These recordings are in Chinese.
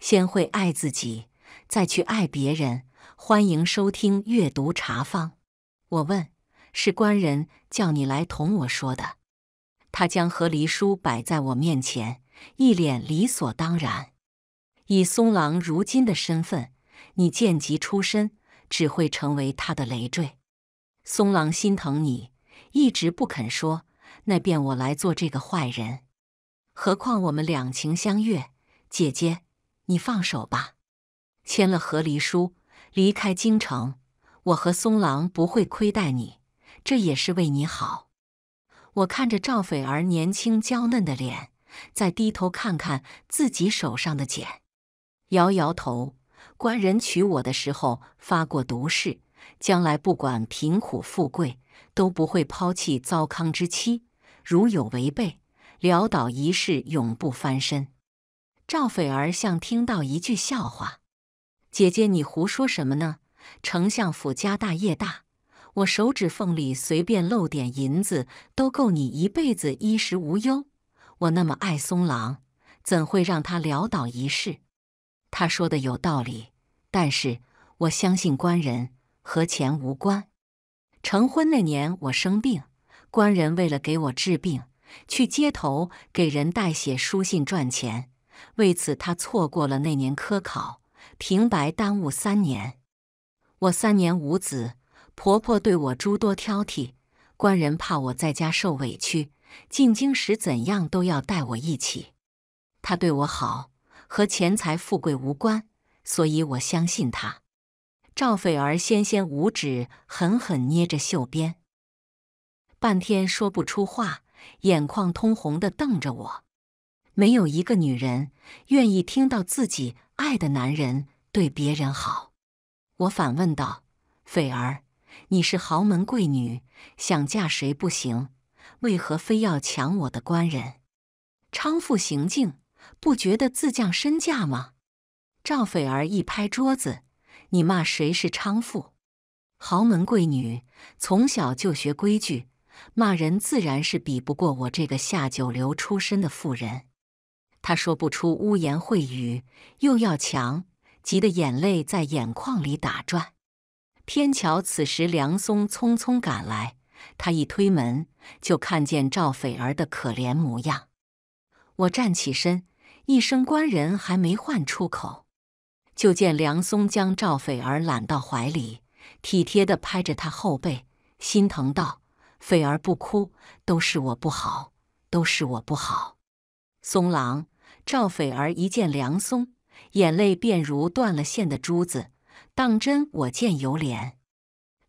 先会爱自己，再去爱别人。欢迎收听阅读茶坊。我问：“是官人叫你来同我说的？”他将和离书摆在我面前，一脸理所当然。以松郎如今的身份，你贱籍出身，只会成为他的累赘。松郎心疼你，一直不肯说。那便我来做这个坏人。何况我们两情相悦，姐姐。你放手吧，签了和离书，离开京城，我和松郎不会亏待你，这也是为你好。我看着赵斐儿年轻娇嫩的脸，再低头看看自己手上的茧，摇摇头。官人娶我的时候发过毒誓，将来不管贫苦富贵，都不会抛弃糟糠之妻，如有违背，潦倒一世，永不翻身。赵斐儿像听到一句笑话：“姐姐，你胡说什么呢？丞相府家大业大，我手指缝里随便漏点银子都够你一辈子衣食无忧。我那么爱松郎，怎会让他潦倒一世？”他说的有道理，但是我相信官人和钱无关。成婚那年我生病，官人为了给我治病，去街头给人代写书信赚钱。为此，他错过了那年科考，平白耽误三年。我三年无子，婆婆对我诸多挑剔。官人怕我在家受委屈，进京时怎样都要带我一起。他对我好，和钱财富贵无关，所以我相信他。赵斐儿纤纤五指狠狠捏着袖边，半天说不出话，眼眶通红的瞪着我。没有一个女人愿意听到自己爱的男人对别人好，我反问道：“斐儿，你是豪门贵女，想嫁谁不行？为何非要抢我的官人？娼妇行径，不觉得自降身价吗？”赵斐儿一拍桌子：“你骂谁是娼妇？豪门贵女从小就学规矩，骂人自然是比不过我这个下九流出身的妇人。”他说不出污言秽语，又要强，急得眼泪在眼眶里打转。偏巧此时梁松匆匆赶来，他一推门就看见赵斐儿的可怜模样。我站起身，一声官人还没唤出口，就见梁松将赵斐儿揽到怀里，体贴地拍着她后背，心疼道：“斐儿不哭，都是我不好，都是我不好，松郎。”赵斐儿一见梁松，眼泪便如断了线的珠子。当真我见犹怜。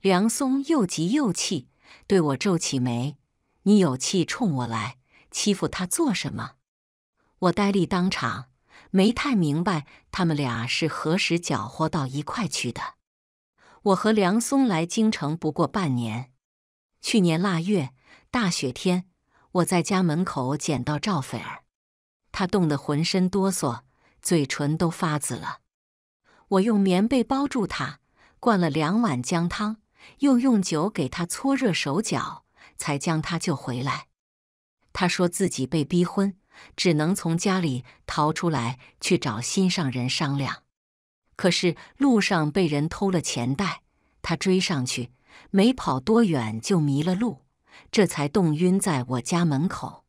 梁松又急又气，对我皱起眉：“你有气冲我来，欺负他做什么？”我呆立当场，没太明白他们俩是何时搅和到一块去的。我和梁松来京城不过半年。去年腊月大雪天，我在家门口捡到赵斐儿。他冻得浑身哆嗦，嘴唇都发紫了。我用棉被包住他，灌了两碗姜汤，又用酒给他搓热手脚，才将他救回来。他说自己被逼婚，只能从家里逃出来去找心上人商量。可是路上被人偷了钱袋，他追上去没跑多远就迷了路，这才冻晕在我家门口。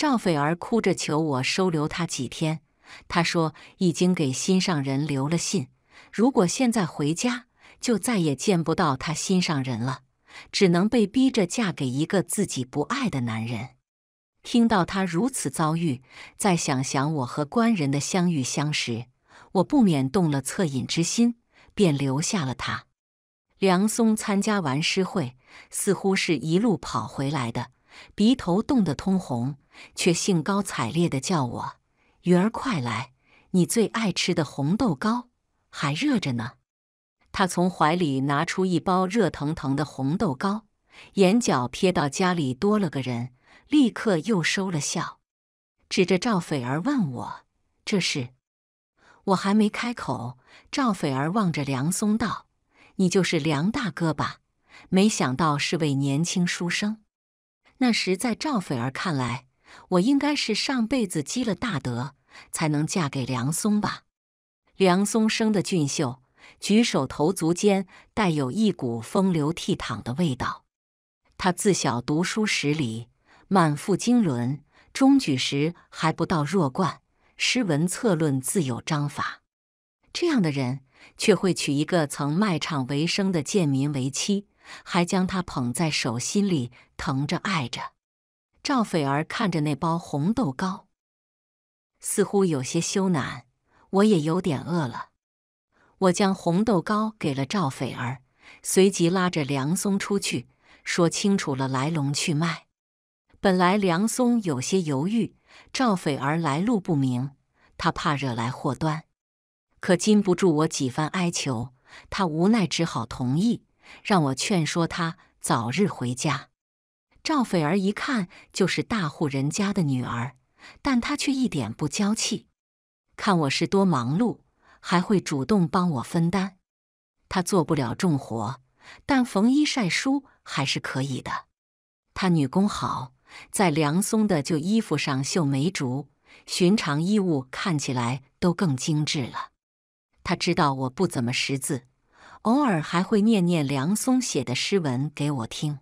赵斐儿哭着求我收留他几天，他说已经给心上人留了信，如果现在回家，就再也见不到他心上人了，只能被逼着嫁给一个自己不爱的男人。听到他如此遭遇，再想想我和官人的相遇相识，我不免动了恻隐之心，便留下了他。梁松参加完诗会，似乎是一路跑回来的。鼻头冻得通红，却兴高采烈地叫我：“鱼儿，快来！你最爱吃的红豆糕还热着呢。”他从怀里拿出一包热腾腾的红豆糕，眼角瞥到家里多了个人，立刻又收了笑，指着赵斐儿问我：“这是？”我还没开口，赵斐儿望着梁松道：“你就是梁大哥吧？没想到是位年轻书生。”那时，在赵斐儿看来，我应该是上辈子积了大德，才能嫁给梁松吧。梁松生的俊秀，举手投足间带有一股风流倜傥的味道。他自小读书识礼，满腹经纶，中举时还不到弱冠，诗文策论自有章法。这样的人，却会娶一个曾卖唱为生的贱民为妻。还将他捧在手心里，疼着爱着。赵斐儿看着那包红豆糕，似乎有些羞赧。我也有点饿了，我将红豆糕给了赵斐儿，随即拉着梁松出去，说清楚了来龙去脉。本来梁松有些犹豫，赵斐儿来路不明，他怕惹来祸端，可禁不住我几番哀求，他无奈只好同意。让我劝说他早日回家。赵斐儿一看就是大户人家的女儿，但她却一点不娇气。看我是多忙碌，还会主动帮我分担。她做不了重活，但缝衣晒书还是可以的。她女工好，在凉松的旧衣服上绣梅竹，寻常衣物看起来都更精致了。她知道我不怎么识字。偶尔还会念念梁松写的诗文给我听，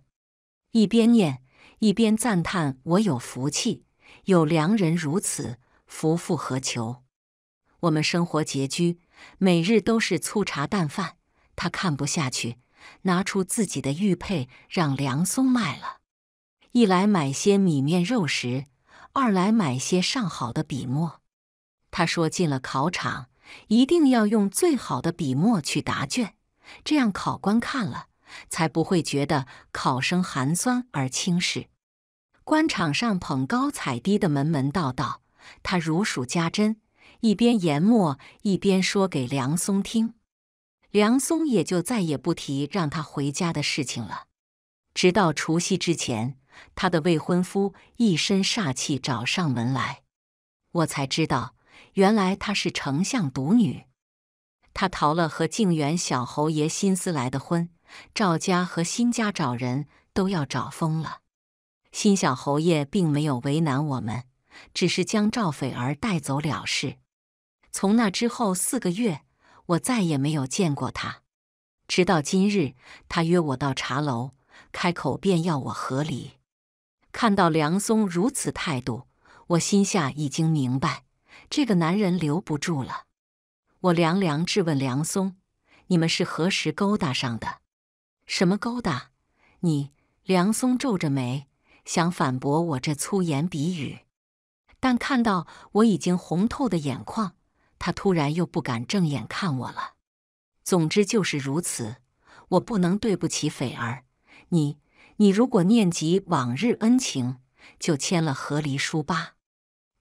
一边念一边赞叹我有福气，有良人如此，夫复何求？我们生活拮据，每日都是粗茶淡饭。他看不下去，拿出自己的玉佩让梁松卖了，一来买些米面肉食，二来买些上好的笔墨。他说：“进了考场，一定要用最好的笔墨去答卷。”这样，考官看了才不会觉得考生寒酸而轻视。官场上捧高踩低的门门道道，他如数家珍。一边研墨，一边说给梁松听。梁松也就再也不提让他回家的事情了。直到除夕之前，他的未婚夫一身煞气找上门来，我才知道，原来他是丞相独女。他逃了和靖远小侯爷新思来的婚，赵家和新家找人都要找疯了。新小侯爷并没有为难我们，只是将赵斐儿带走了事。从那之后四个月，我再也没有见过他。直到今日，他约我到茶楼，开口便要我和离。看到梁松如此态度，我心下已经明白，这个男人留不住了。我凉凉质问梁松：“你们是何时勾搭上的？什么勾搭？”你梁松皱着眉，想反驳我这粗言鄙语，但看到我已经红透的眼眶，他突然又不敢正眼看我了。总之就是如此，我不能对不起斐儿。你，你如果念及往日恩情，就签了和离书吧。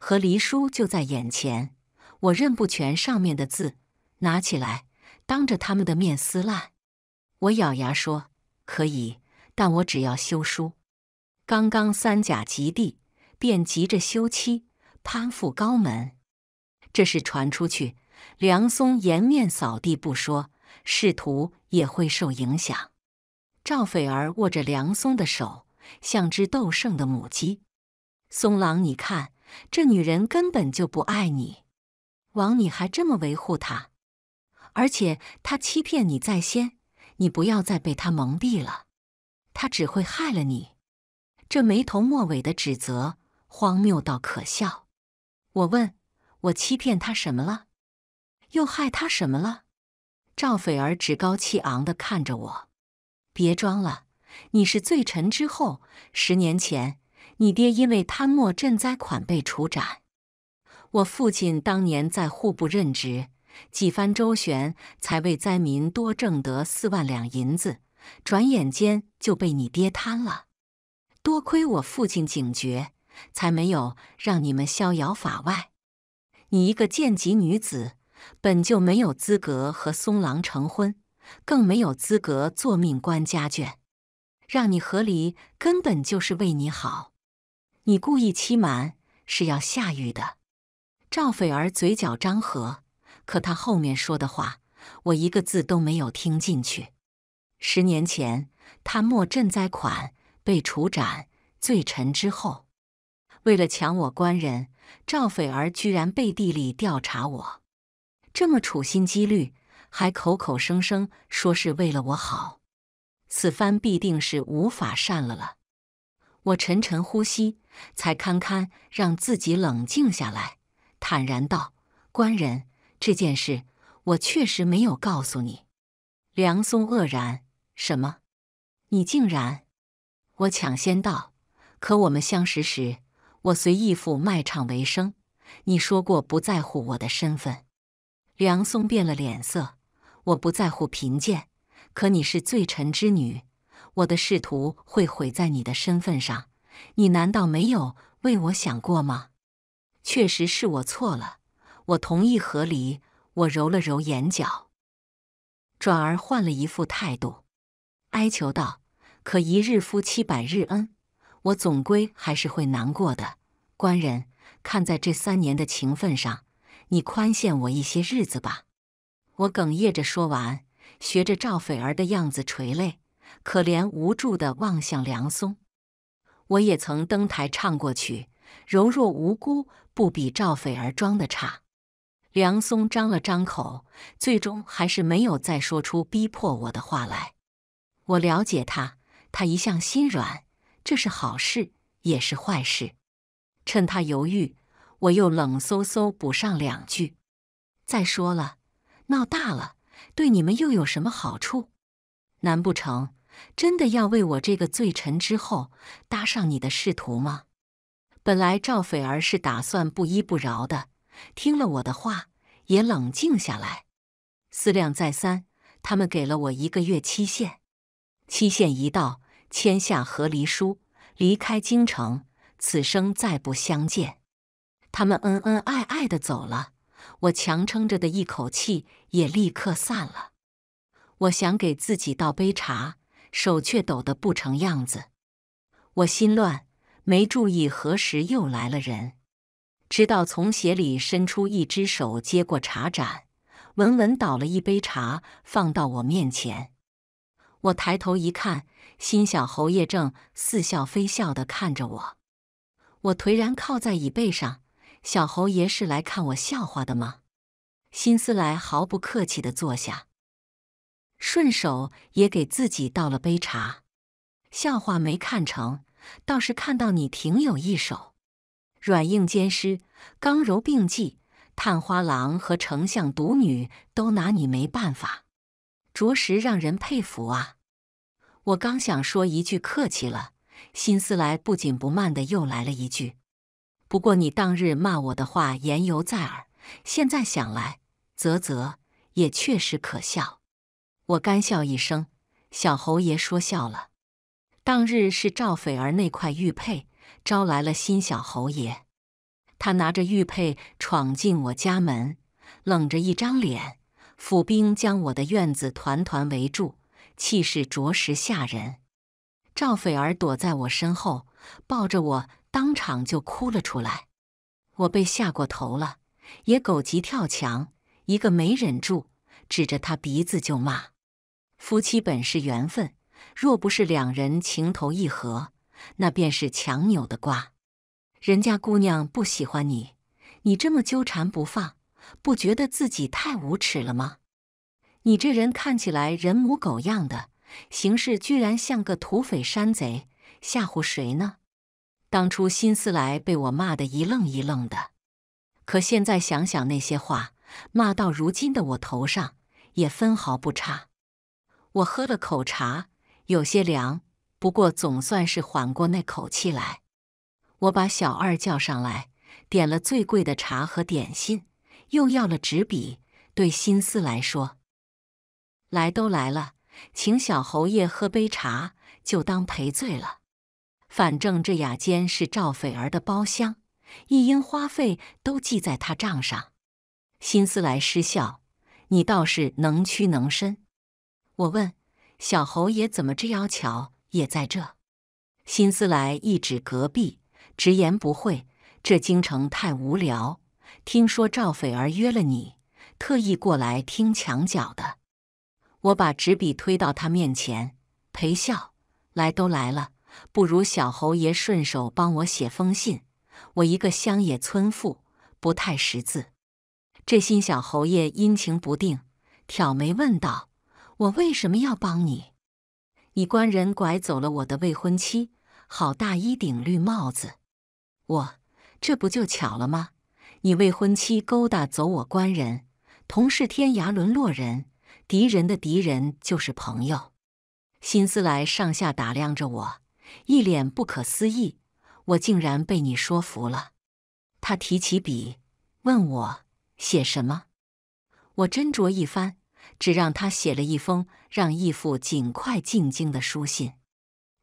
和离书就在眼前。我认不全上面的字，拿起来当着他们的面撕烂。我咬牙说：“可以，但我只要休书。刚刚三甲及第，便急着休妻，攀附高门。这事传出去，梁松颜面扫地不说，仕途也会受影响。”赵斐儿握着梁松的手，像只斗胜的母鸡：“松郎，你看，这女人根本就不爱你。”王，你还这么维护他？而且他欺骗你在先，你不要再被他蒙蔽了。他只会害了你。这没头没尾的指责，荒谬到可笑。我问，我欺骗他什么了？又害他什么了？赵斐儿趾高气昂的看着我，别装了，你是罪臣之后。十年前，你爹因为贪墨赈灾款被处斩。我父亲当年在户部任职，几番周旋才为灾民多挣得四万两银子，转眼间就被你爹贪了。多亏我父亲警觉，才没有让你们逍遥法外。你一个贱籍女子，本就没有资格和松郎成婚，更没有资格做命官家眷。让你和离，根本就是为你好。你故意欺瞒，是要下狱的。赵斐儿嘴角张合，可他后面说的话，我一个字都没有听进去。十年前贪墨赈灾款被处斩，罪臣之后，为了抢我官人，赵斐儿居然背地里调查我，这么处心积虑，还口口声声说是为了我好，此番必定是无法善了了。我沉沉呼吸，才堪堪让自己冷静下来。坦然道：“官人，这件事我确实没有告诉你。”梁松愕然：“什么？你竟然……”我抢先道：“可我们相识时，我随义父卖唱为生，你说过不在乎我的身份。”梁松变了脸色：“我不在乎贫贱，可你是罪臣之女，我的仕途会毁在你的身份上。你难道没有为我想过吗？”确实是我错了，我同意和离。我揉了揉眼角，转而换了一副态度，哀求道：“可一日夫妻百日恩，我总归还是会难过的。官人，看在这三年的情分上，你宽限我一些日子吧。”我哽咽着说完，学着赵斐儿的样子垂泪，可怜无助地望向梁松。我也曾登台唱过曲，柔弱无辜。不比赵斐儿装的差。梁松张了张口，最终还是没有再说出逼迫我的话来。我了解他，他一向心软，这是好事，也是坏事。趁他犹豫，我又冷飕飕补上两句：“再说了，闹大了，对你们又有什么好处？难不成真的要为我这个罪臣之后搭上你的仕途吗？”本来赵斐儿是打算不依不饶的，听了我的话，也冷静下来，思量再三，他们给了我一个月期限，期限一到，签下和离书，离开京城，此生再不相见。他们恩恩爱爱的走了，我强撑着的一口气也立刻散了。我想给自己倒杯茶，手却抖得不成样子，我心乱。没注意何时又来了人，直到从鞋里伸出一只手接过茶盏，稳稳倒了一杯茶放到我面前。我抬头一看，心想侯爷正似笑非笑地看着我。我颓然靠在椅背上，小侯爷是来看我笑话的吗？辛思来毫不客气地坐下，顺手也给自己倒了杯茶。笑话没看成。倒是看到你挺有一手，软硬兼施，刚柔并济，探花郎和丞相独女都拿你没办法，着实让人佩服啊！我刚想说一句客气了，辛思来不紧不慢的又来了一句：“不过你当日骂我的话言犹在耳，现在想来，啧啧，也确实可笑。”我干笑一声：“小侯爷说笑了。”当日是赵匪儿那块玉佩招来了新小侯爷，他拿着玉佩闯进我家门，冷着一张脸，府兵将我的院子团团围住，气势着实吓人。赵匪儿躲在我身后，抱着我当场就哭了出来。我被吓过头了，也狗急跳墙，一个没忍住，指着他鼻子就骂：“夫妻本是缘分。”若不是两人情投意合，那便是强扭的瓜。人家姑娘不喜欢你，你这么纠缠不放，不觉得自己太无耻了吗？你这人看起来人模狗样的，行事居然像个土匪山贼，吓唬谁呢？当初新思来被我骂得一愣一愣的，可现在想想那些话，骂到如今的我头上也分毫不差。我喝了口茶。有些凉，不过总算是缓过那口气来。我把小二叫上来，点了最贵的茶和点心，又要了纸笔。对心思来说，来都来了，请小侯爷喝杯茶，就当赔罪了。反正这雅间是赵斐儿的包厢，一应花费都记在他账上。心思来失笑，你倒是能屈能伸。我问。小侯爷怎么这妖巧也在这？辛思来一指隔壁，直言不讳：“这京城太无聊，听说赵斐儿约了你，特意过来听墙角的。”我把纸笔推到他面前，陪笑：“来都来了，不如小侯爷顺手帮我写封信。我一个乡野村妇，不太识字。”这心小侯爷阴晴不定，挑眉问道。我为什么要帮你？你官人拐走了我的未婚妻，好大一顶绿帽子！我这不就巧了吗？你未婚妻勾搭走我官人，同是天涯沦落人，敌人的敌人就是朋友。辛思来上下打量着我，一脸不可思议：我竟然被你说服了。他提起笔，问我写什么。我斟酌一番。只让他写了一封让义父尽快进京的书信。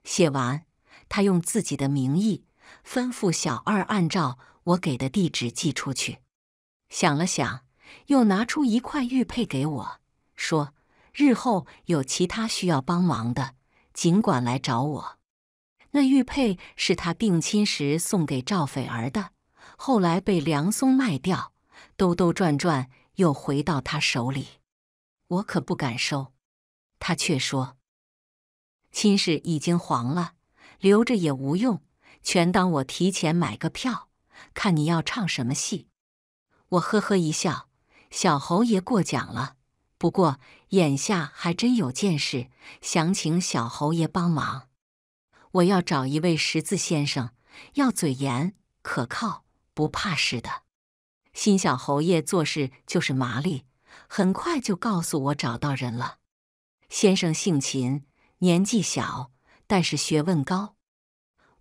写完，他用自己的名义吩咐小二按照我给的地址寄出去。想了想，又拿出一块玉佩给我，说：“日后有其他需要帮忙的，尽管来找我。”那玉佩是他定亲时送给赵斐儿的，后来被梁松卖掉，兜兜转转又回到他手里。我可不敢收，他却说：“亲事已经黄了，留着也无用，全当我提前买个票，看你要唱什么戏。”我呵呵一笑：“小侯爷过奖了，不过眼下还真有件事，想请小侯爷帮忙。我要找一位识字先生，要嘴严、可靠、不怕事的。新小侯爷做事就是麻利。”很快就告诉我找到人了。先生姓秦，年纪小，但是学问高。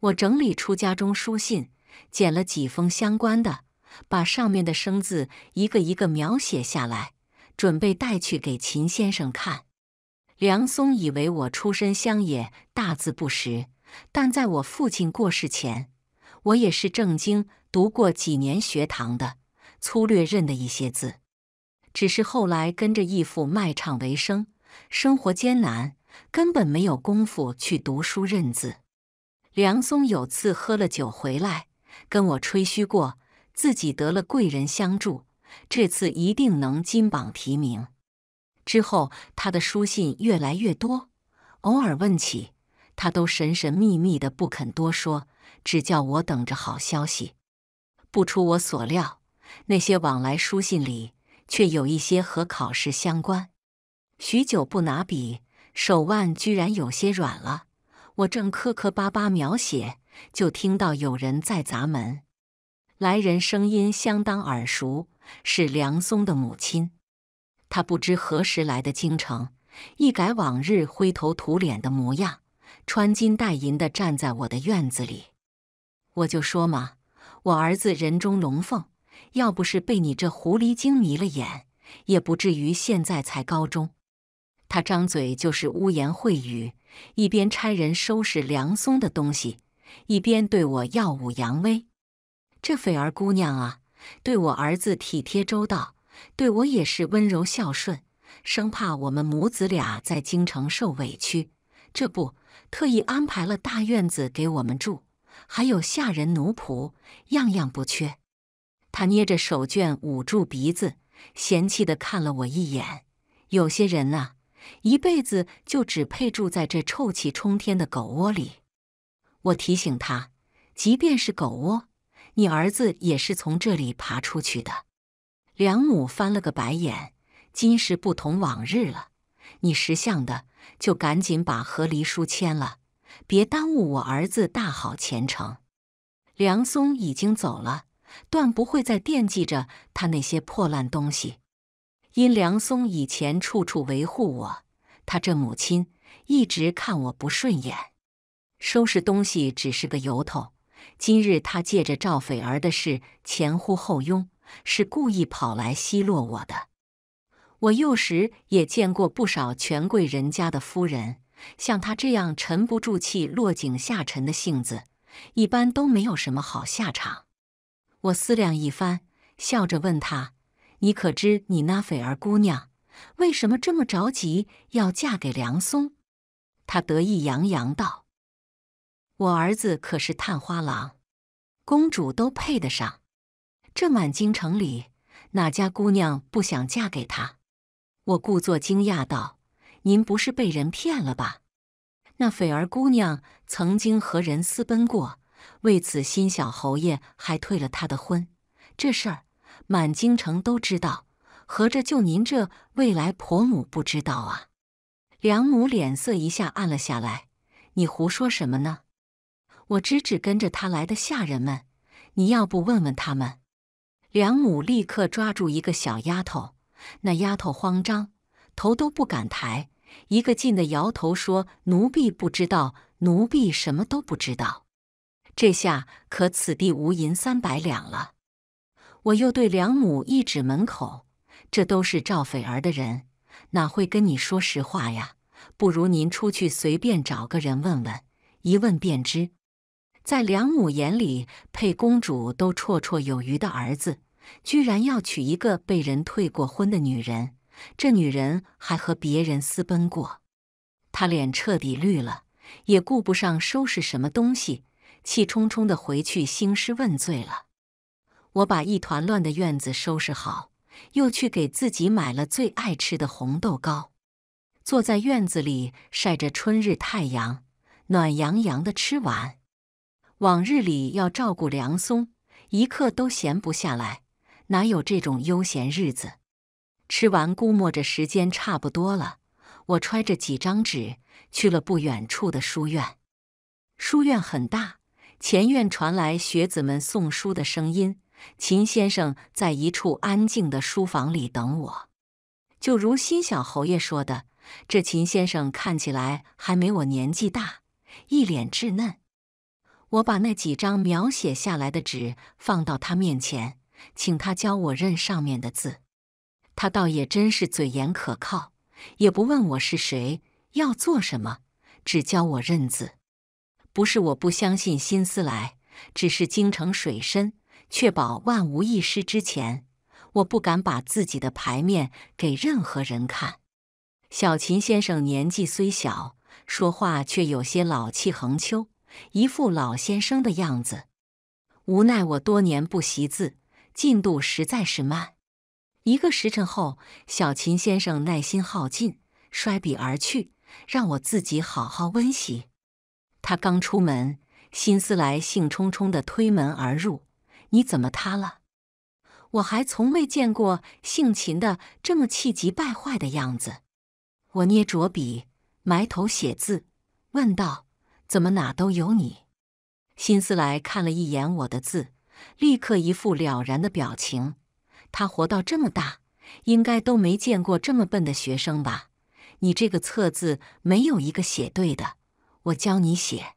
我整理出家中书信，捡了几封相关的，把上面的生字一个一个描写下来，准备带去给秦先生看。梁松以为我出身乡野，大字不识，但在我父亲过世前，我也是正经读过几年学堂的，粗略认得一些字。只是后来跟着义父卖唱为生，生活艰难，根本没有功夫去读书认字。梁松有次喝了酒回来，跟我吹嘘过自己得了贵人相助，这次一定能金榜题名。之后他的书信越来越多，偶尔问起，他都神神秘秘的不肯多说，只叫我等着好消息。不出我所料，那些往来书信里。却有一些和考试相关。许久不拿笔，手腕居然有些软了。我正磕磕巴巴描写，就听到有人在砸门。来人声音相当耳熟，是梁松的母亲。她不知何时来的京城，一改往日灰头土脸的模样，穿金戴银的站在我的院子里。我就说嘛，我儿子人中龙凤。要不是被你这狐狸精迷了眼，也不至于现在才高中。他张嘴就是污言秽语，一边差人收拾梁松的东西，一边对我耀武扬威。这斐儿姑娘啊，对我儿子体贴周到，对我也是温柔孝顺，生怕我们母子俩在京城受委屈。这不，特意安排了大院子给我们住，还有下人奴仆，样样不缺。他捏着手绢捂住鼻子，嫌弃的看了我一眼。有些人啊，一辈子就只配住在这臭气冲天的狗窝里。我提醒他，即便是狗窝，你儿子也是从这里爬出去的。梁母翻了个白眼，今时不同往日了，你识相的就赶紧把和离书签了，别耽误我儿子大好前程。梁松已经走了。断不会再惦记着他那些破烂东西。因梁松以前处处维护我，他这母亲一直看我不顺眼。收拾东西只是个由头，今日他借着赵斐儿的事前呼后拥，是故意跑来奚落我的。我幼时也见过不少权贵人家的夫人，像他这样沉不住气、落井下沉的性子，一般都没有什么好下场。我思量一番，笑着问他：“你可知你那斐儿姑娘为什么这么着急要嫁给梁松？”他得意洋洋道：“我儿子可是探花郎，公主都配得上。这满京城里哪家姑娘不想嫁给他？”我故作惊讶道：“您不是被人骗了吧？那斐儿姑娘曾经和人私奔过。”为此，心小侯爷还退了他的婚，这事儿满京城都知道，合着就您这未来婆母不知道啊？梁母脸色一下暗了下来：“你胡说什么呢？我只只跟着他来的下人们，你要不问问他们？”梁母立刻抓住一个小丫头，那丫头慌张，头都不敢抬，一个劲的摇头说：“奴婢不知道，奴婢什么都不知道。”这下可此地无银三百两了。我又对梁母一指门口，这都是赵匪儿的人，哪会跟你说实话呀？不如您出去随便找个人问问，一问便知。在梁母眼里，配公主都绰绰有余的儿子，居然要娶一个被人退过婚的女人，这女人还和别人私奔过，他脸彻底绿了，也顾不上收拾什么东西。气冲冲地回去兴师问罪了。我把一团乱的院子收拾好，又去给自己买了最爱吃的红豆糕，坐在院子里晒着春日太阳，暖洋洋的。吃完，往日里要照顾梁松，一刻都闲不下来，哪有这种悠闲日子？吃完，估摸着时间差不多了，我揣着几张纸去了不远处的书院。书院很大。前院传来学子们送书的声音。秦先生在一处安静的书房里等我，就如新小侯爷说的，这秦先生看起来还没我年纪大，一脸稚嫩。我把那几张描写下来的纸放到他面前，请他教我认上面的字。他倒也真是嘴严可靠，也不问我是谁，要做什么，只教我认字。不是我不相信新思来，只是京城水深，确保万无一失之前，我不敢把自己的牌面给任何人看。小秦先生年纪虽小，说话却有些老气横秋，一副老先生的样子。无奈我多年不习字，进度实在是慢。一个时辰后，小秦先生耐心耗尽，摔笔而去，让我自己好好温习。他刚出门，辛斯莱兴冲冲地推门而入。“你怎么他了？”我还从未见过姓秦的这么气急败坏的样子。我捏着笔，埋头写字，问道：“怎么哪都有你？”辛斯莱看了一眼我的字，立刻一副了然的表情。他活到这么大，应该都没见过这么笨的学生吧？你这个测字，没有一个写对的。我教你写，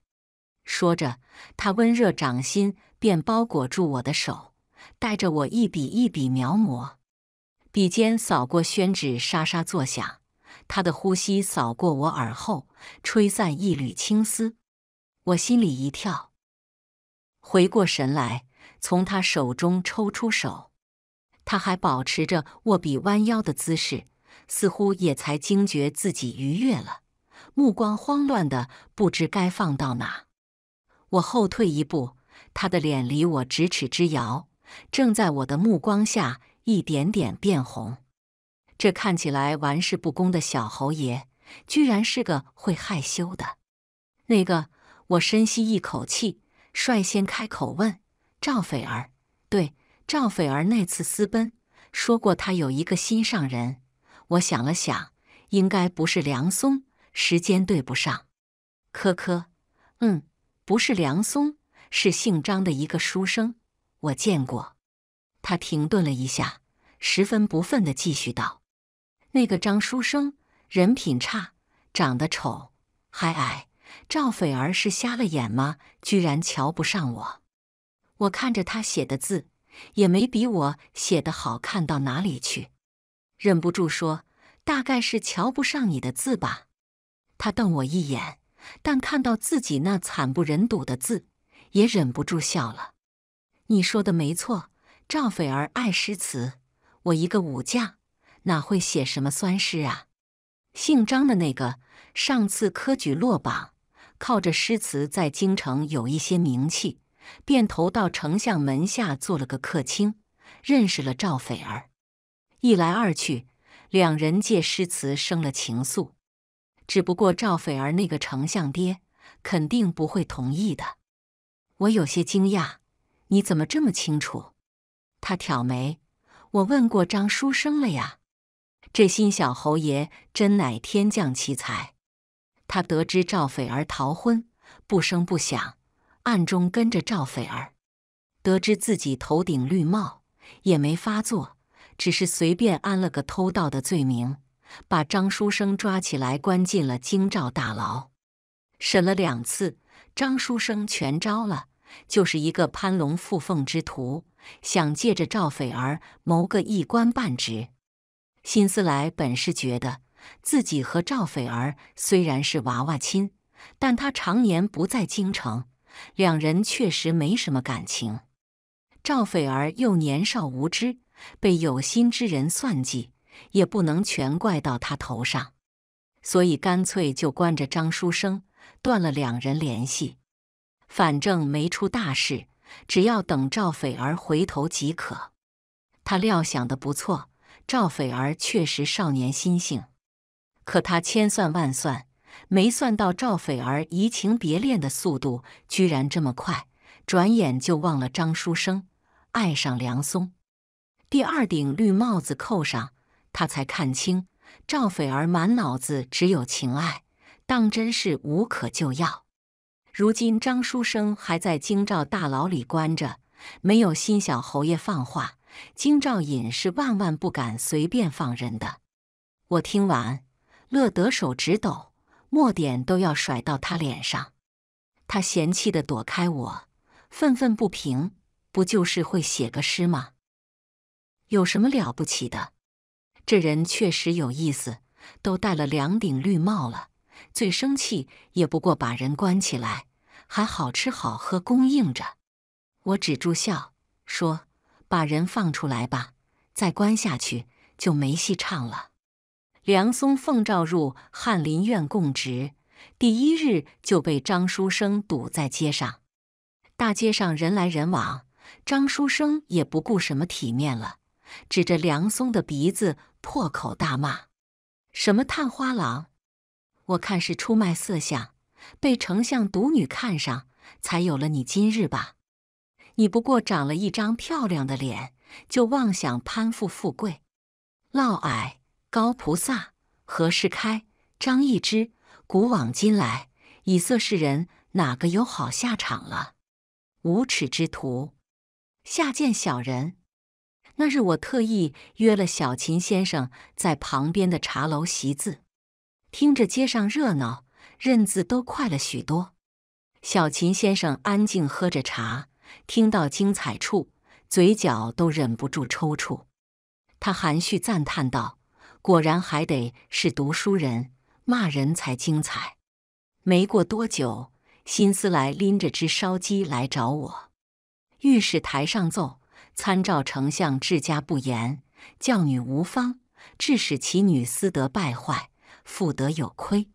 说着，他温热掌心便包裹住我的手，带着我一笔一笔描摹，笔尖扫过宣纸，沙沙作响。他的呼吸扫过我耳后，吹散一缕青丝。我心里一跳，回过神来，从他手中抽出手。他还保持着握笔弯腰的姿势，似乎也才惊觉自己逾越了。目光慌乱的不知该放到哪，我后退一步，他的脸离我咫尺之遥，正在我的目光下一点点变红。这看起来玩世不恭的小侯爷，居然是个会害羞的。那个，我深吸一口气，率先开口问赵斐儿：“对，赵斐儿那次私奔，说过他有一个心上人。我想了想，应该不是梁松。”时间对不上，科科，嗯，不是梁松，是姓张的一个书生，我见过。他停顿了一下，十分不忿的继续道：“那个张书生人品差，长得丑，还矮。赵斐儿是瞎了眼吗？居然瞧不上我！我看着他写的字，也没比我写的好看到哪里去。忍不住说，大概是瞧不上你的字吧。”他瞪我一眼，但看到自己那惨不忍睹的字，也忍不住笑了。你说的没错，赵斐儿爱诗词，我一个武将哪会写什么酸诗啊？姓张的那个，上次科举落榜，靠着诗词在京城有一些名气，便投到丞相门下做了个客卿，认识了赵斐儿。一来二去，两人借诗词生了情愫。只不过赵斐儿那个丞相爹肯定不会同意的。我有些惊讶，你怎么这么清楚？他挑眉：“我问过张书生了呀。这新小侯爷真乃天降奇才。他得知赵斐儿逃婚，不声不响，暗中跟着赵斐儿。得知自己头顶绿帽，也没发作，只是随便安了个偷盗的罪名。”把张书生抓起来，关进了京兆大牢，审了两次，张书生全招了，就是一个攀龙附凤之徒，想借着赵斐儿谋个一官半职。辛思来本是觉得，自己和赵斐儿虽然是娃娃亲，但他常年不在京城，两人确实没什么感情。赵斐儿又年少无知，被有心之人算计。也不能全怪到他头上，所以干脆就关着张书生，断了两人联系。反正没出大事，只要等赵斐儿回头即可。他料想的不错，赵斐儿确实少年心性，可他千算万算，没算到赵斐儿移情别恋的速度居然这么快，转眼就忘了张书生，爱上梁松，第二顶绿帽子扣上。他才看清赵斐儿满脑子只有情爱，当真是无可救药。如今张书生还在京兆大牢里关着，没有心小侯爷放话，京兆尹是万万不敢随便放人的。我听完，乐得手直抖，墨点都要甩到他脸上。他嫌弃的躲开我，愤愤不平：“不就是会写个诗吗？有什么了不起的？”这人确实有意思，都戴了两顶绿帽了。最生气也不过把人关起来，还好吃好喝供应着。我止住笑，说：“把人放出来吧，再关下去就没戏唱了。”梁松奉诏入翰林院供职，第一日就被张书生堵在街上。大街上人来人往，张书生也不顾什么体面了。指着梁松的鼻子破口大骂：“什么探花郎？我看是出卖色相，被丞相独女看上，才有了你今日吧？你不过长了一张漂亮的脸，就妄想攀附富贵。嫪毐、高菩萨、何世开、张易之，古往今来以色事人，哪个有好下场了？无耻之徒，下贱小人！”那日，我特意约了小秦先生在旁边的茶楼习字，听着街上热闹，认字都快了许多。小秦先生安静喝着茶，听到精彩处，嘴角都忍不住抽搐。他含蓄赞叹道：“果然还得是读书人骂人才精彩。”没过多久，新思来拎着只烧鸡来找我，御史台上奏。参照丞相治家不严，教女无方，致使其女私德败坏，父德有亏。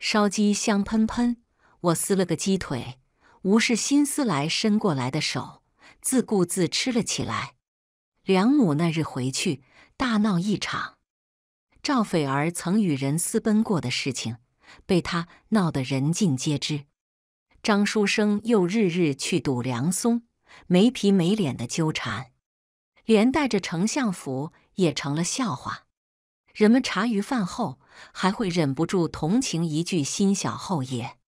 烧鸡香喷喷，我撕了个鸡腿，无事心思来伸过来的手，自顾自吃了起来。梁母那日回去，大闹一场。赵斐儿曾与人私奔过的事情，被他闹得人尽皆知。张书生又日日去赌梁松。没皮没脸的纠缠，连带着丞相府也成了笑话。人们茶余饭后还会忍不住同情一句：“辛小后爷。”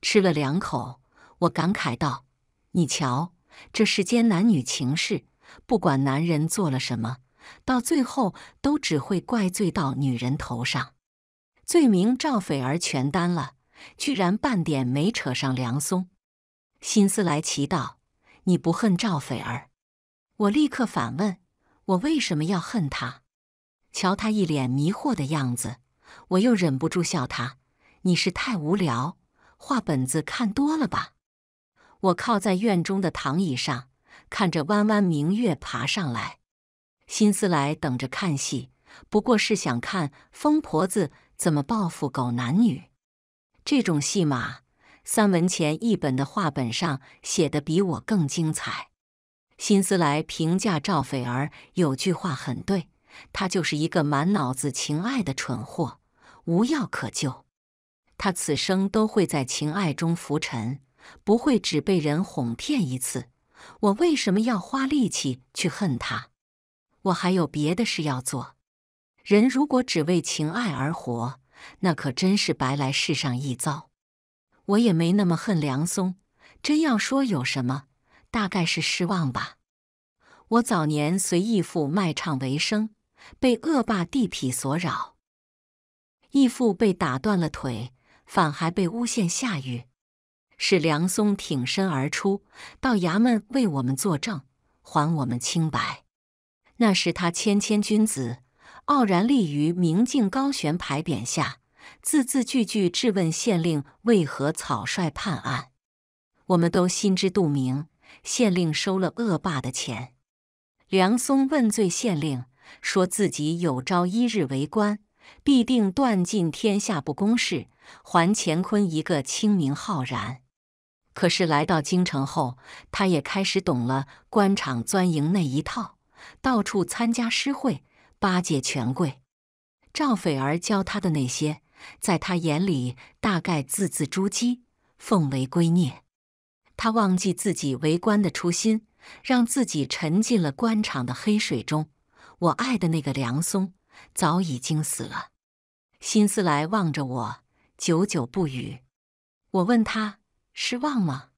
吃了两口，我感慨道：“你瞧，这世间男女情事，不管男人做了什么，到最后都只会怪罪到女人头上，罪名赵斐儿全担了，居然半点没扯上梁松。”辛思来奇道。你不恨赵斐儿？我立刻反问：“我为什么要恨他？”瞧他一脸迷惑的样子，我又忍不住笑他：“你是太无聊，话本子看多了吧？”我靠在院中的躺椅上，看着弯弯明月爬上来，心思来等着看戏，不过是想看疯婆子怎么报复狗男女，这种戏码。三文钱一本的画本上写的比我更精彩。辛思来评价赵斐儿有句话很对，他就是一个满脑子情爱的蠢货，无药可救。他此生都会在情爱中浮沉，不会只被人哄骗一次。我为什么要花力气去恨他？我还有别的事要做。人如果只为情爱而活，那可真是白来世上一遭。我也没那么恨梁松，真要说有什么，大概是失望吧。我早年随义父卖唱为生，被恶霸地痞所扰，义父被打断了腿，反还被诬陷下狱，是梁松挺身而出，到衙门为我们作证，还我们清白。那时他谦谦君子，傲然立于明镜高悬牌匾下。字字句句质问县令为何草率判案，我们都心知肚明，县令收了恶霸的钱。梁松问罪县令，说自己有朝一日为官，必定断尽天下不公事，还乾坤一个清明浩然。可是来到京城后，他也开始懂了官场钻营那一套，到处参加诗会，巴结权贵。赵斐儿教他的那些。在他眼里，大概字字珠玑，奉为圭臬。他忘记自己为官的初心，让自己沉进了官场的黑水中。我爱的那个梁松，早已经死了。辛思来望着我，久久不语。我问他失望吗？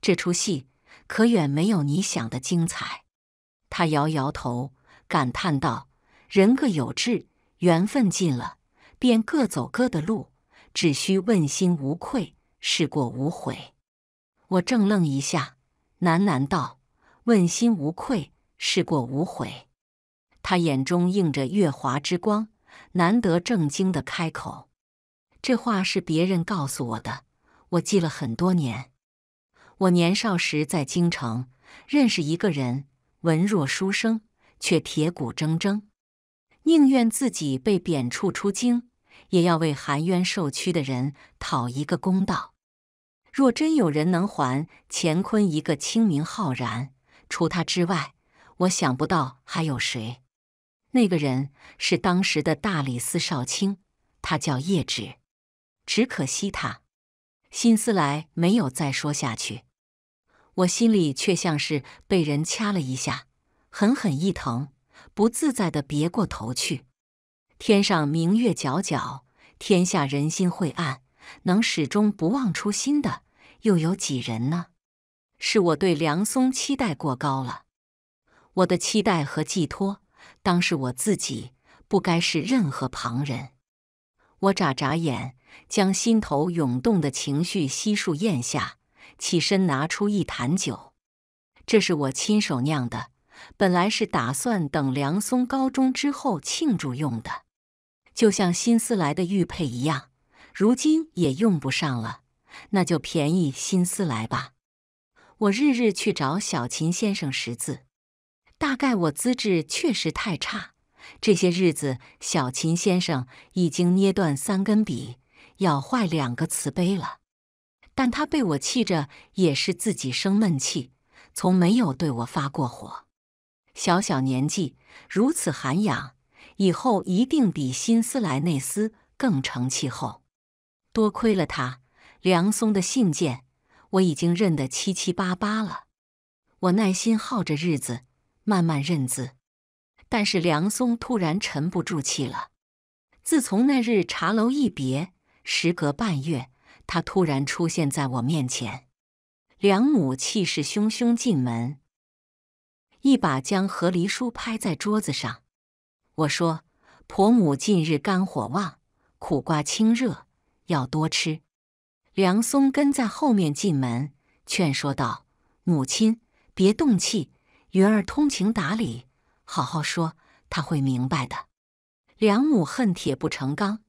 这出戏可远没有你想的精彩。他摇摇头，感叹道：“人各有志，缘分尽了。”便各走各的路，只需问心无愧，事过无悔。我正愣一下，喃喃道：“问心无愧，事过无悔。”他眼中映着月华之光，难得正经的开口：“这话是别人告诉我的，我记了很多年。我年少时在京城认识一个人，文弱书生，却铁骨铮铮，宁愿自己被贬黜出京。”也要为含冤受屈的人讨一个公道。若真有人能还乾坤一个清明浩然，除他之外，我想不到还有谁。那个人是当时的大理寺少卿，他叫叶芷。只可惜他，辛思来没有再说下去。我心里却像是被人掐了一下，狠狠一疼，不自在的别过头去。天上明月皎皎，天下人心晦暗，能始终不忘初心的又有几人呢？是我对梁松期待过高了。我的期待和寄托，当是我自己，不该是任何旁人。我眨眨眼，将心头涌动的情绪悉数咽下，起身拿出一坛酒，这是我亲手酿的，本来是打算等梁松高中之后庆祝用的。就像新思来的玉佩一样，如今也用不上了，那就便宜新思来吧。我日日去找小秦先生识字，大概我资质确实太差。这些日子，小秦先生已经捏断三根笔，咬坏两个瓷杯了。但他被我气着，也是自己生闷气，从没有对我发过火。小小年纪如此涵养。以后一定比新斯莱内斯更成气候。多亏了他，梁松的信件我已经认得七七八八了。我耐心耗着日子，慢慢认字。但是梁松突然沉不住气了。自从那日茶楼一别，时隔半月，他突然出现在我面前。梁母气势汹汹进门，一把将和离书拍在桌子上。我说：“婆母近日肝火旺，苦瓜清热，要多吃。”梁松跟在后面进门，劝说道：“母亲，别动气，云儿通情达理，好好说，他会明白的。”梁母恨铁不成钢：“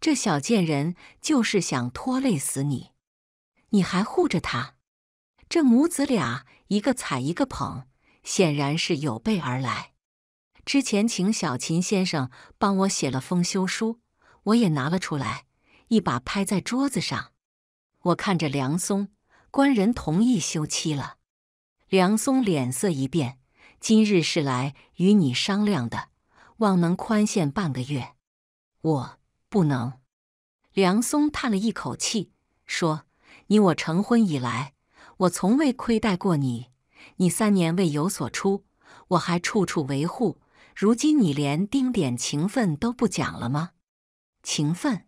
这小贱人就是想拖累死你，你还护着他？这母子俩一个踩一个捧，显然是有备而来。”之前请小秦先生帮我写了封休书，我也拿了出来，一把拍在桌子上。我看着梁松，官人同意休妻了。梁松脸色一变，今日是来与你商量的，望能宽限半个月。我不能。梁松叹了一口气，说：“你我成婚以来，我从未亏待过你。你三年未有所出，我还处处维护。”如今你连丁点情分都不讲了吗？情分？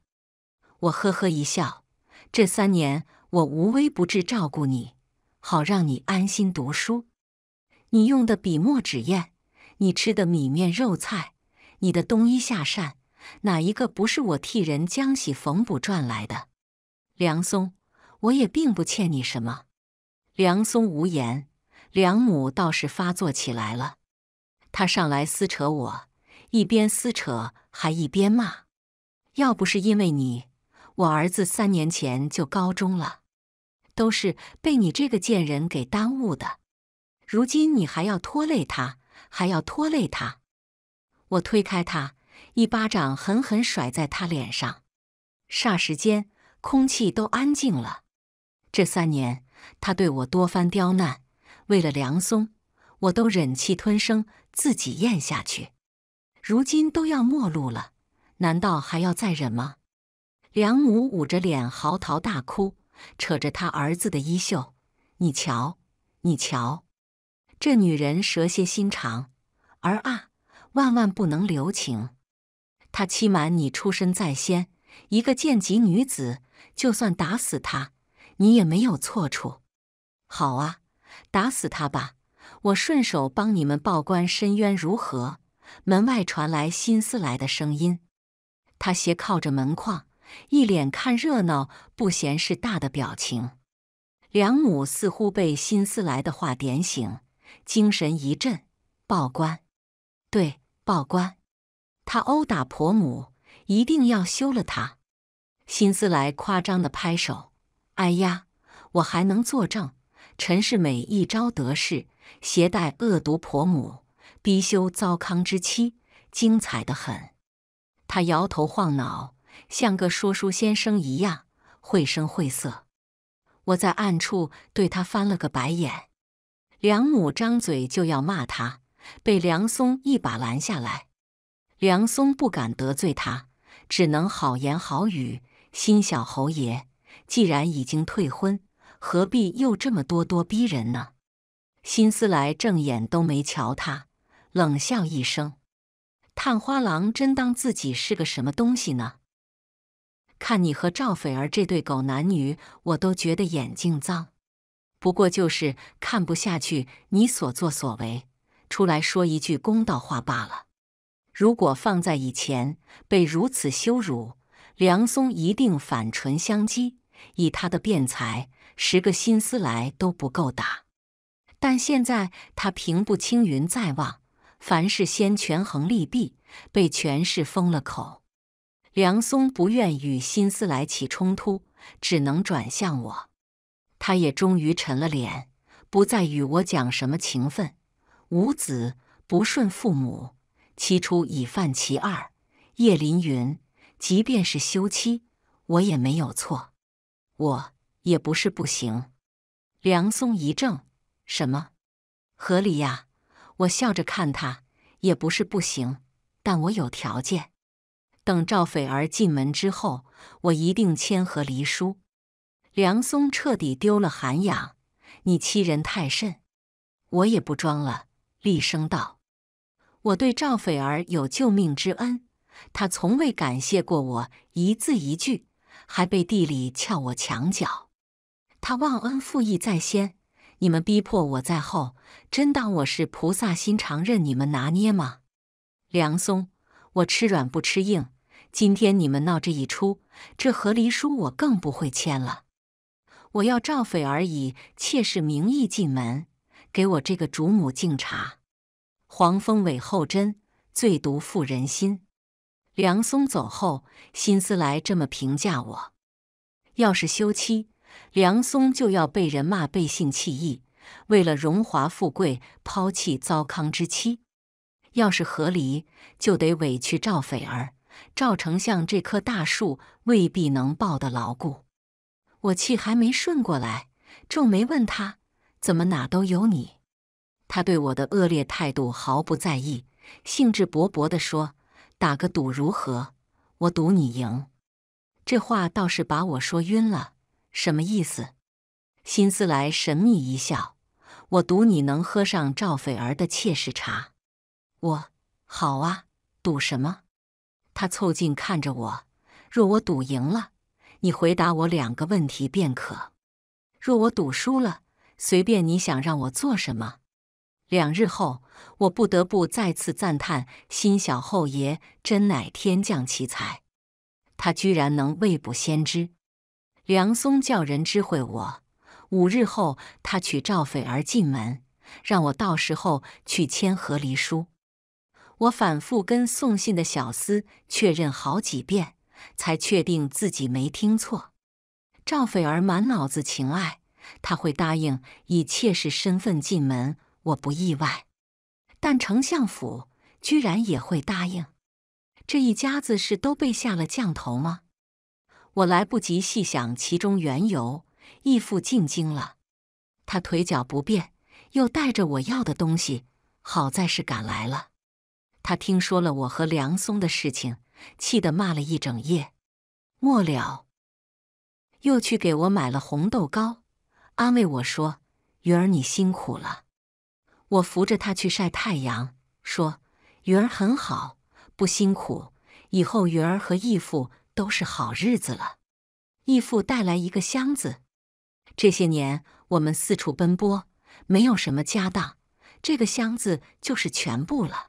我呵呵一笑。这三年我无微不至照顾你，好让你安心读书。你用的笔墨纸砚，你吃的米面肉菜，你的冬衣夏扇，哪一个不是我替人浆洗缝补赚来的？梁松，我也并不欠你什么。梁松无言。梁母倒是发作起来了。他上来撕扯我，一边撕扯还一边骂：“要不是因为你，我儿子三年前就高中了，都是被你这个贱人给耽误的。如今你还要拖累他，还要拖累他！”我推开他，一巴掌狠狠甩在他脸上。霎时间，空气都安静了。这三年，他对我多番刁难，为了梁松，我都忍气吞声。自己咽下去，如今都要末路了，难道还要再忍吗？梁母捂着脸嚎啕大哭，扯着他儿子的衣袖：“你瞧，你瞧，这女人蛇蝎心肠儿啊，万万不能留情！她欺瞒你出身在先，一个贱籍女子，就算打死她，你也没有错处。好啊，打死她吧！”我顺手帮你们报官申冤，如何？门外传来辛思来的声音。他斜靠着门框，一脸看热闹不嫌事大的表情。梁母似乎被辛思来的话点醒，精神一振，报官。对，报官。他殴打婆母，一定要休了他。辛思来夸张的拍手：“哎呀，我还能作证！陈世美一朝得势。”携带恶毒婆母，逼休糟糠之妻，精彩的很。他摇头晃脑，像个说书先生一样，绘声绘色。我在暗处对他翻了个白眼。梁母张嘴就要骂他，被梁松一把拦下来。梁松不敢得罪他，只能好言好语：“心小侯爷，既然已经退婚，何必又这么咄咄逼人呢？”新思来正眼都没瞧他，冷笑一声：“探花郎真当自己是个什么东西呢？看你和赵斐儿这对狗男女，我都觉得眼睛脏。不过就是看不下去你所作所为，出来说一句公道话罢了。如果放在以前，被如此羞辱，梁松一定反唇相讥，以他的辩才，十个辛思来都不够打。”但现在他平步青云在望，凡事先权衡利弊，被权势封了口。梁松不愿与新思来起冲突，只能转向我。他也终于沉了脸，不再与我讲什么情分。无子不顺父母，七出已犯其二。叶林云，即便是休妻，我也没有错，我也不是不行。梁松一怔。什么，何离呀？我笑着看他，也不是不行，但我有条件。等赵斐儿进门之后，我一定签和离书。梁松彻底丢了涵养，你欺人太甚！我也不装了，厉声道：“我对赵斐儿有救命之恩，他从未感谢过我，一字一句，还背地里撬我墙角。他忘恩负义在先。”你们逼迫我在后，真当我是菩萨心肠，任你们拿捏吗？梁松，我吃软不吃硬，今天你们闹这一出，这和离书我更不会签了。我要赵匪而已，妾室名义进门，给我这个主母敬茶。黄蜂尾后针，最毒妇人心。梁松走后，辛思来这么评价我：要是休妻。梁松就要被人骂背信弃义，为了荣华富贵抛弃糟糠之妻。要是和离，就得委屈赵斐儿，赵丞相这棵大树未必能抱得牢固。我气还没顺过来，皱眉问他怎么哪都有你。他对我的恶劣态度毫不在意，兴致勃勃地说：“打个赌如何？我赌你赢。”这话倒是把我说晕了。什么意思？辛斯莱神秘一笑：“我赌你能喝上赵斐儿的妾室茶。”“我好啊，赌什么？”他凑近看着我：“若我赌赢了，你回答我两个问题便可；若我赌输了，随便你想让我做什么。”两日后，我不得不再次赞叹：辛小后爷真乃天降奇才，他居然能未卜先知。梁松叫人知会我，五日后他娶赵斐儿进门，让我到时候去签和离书。我反复跟送信的小厮确认好几遍，才确定自己没听错。赵斐儿满脑子情爱，他会答应以妾室身份进门，我不意外。但丞相府居然也会答应，这一家子是都被下了降头吗？我来不及细想其中缘由，义父进京了，他腿脚不便，又带着我要的东西，好在是赶来了。他听说了我和梁松的事情，气得骂了一整夜，末了又去给我买了红豆糕，安慰我说：“云儿，你辛苦了。”我扶着他去晒太阳，说：“云儿很好，不辛苦。以后云儿和义父。”都是好日子了。义父带来一个箱子，这些年我们四处奔波，没有什么家当，这个箱子就是全部了。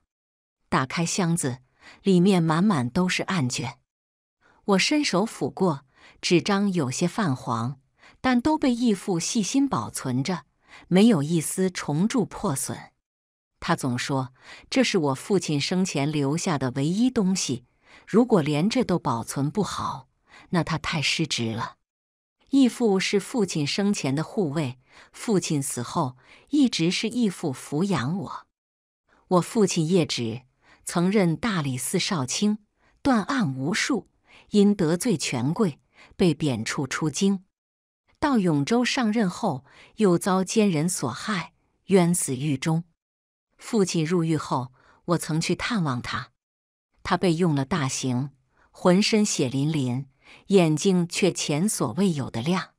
打开箱子，里面满满都是案卷。我伸手抚过，纸张有些泛黄，但都被义父细心保存着，没有一丝虫蛀破损。他总说，这是我父亲生前留下的唯一东西。如果连这都保存不好，那他太失职了。义父是父亲生前的护卫，父亲死后，一直是义父抚养我。我父亲叶芷曾任大理寺少卿，断案无数，因得罪权贵被贬黜出京，到永州上任后又遭奸人所害，冤死狱中。父亲入狱后，我曾去探望他。他被用了大刑，浑身血淋淋，眼睛却前所未有的亮。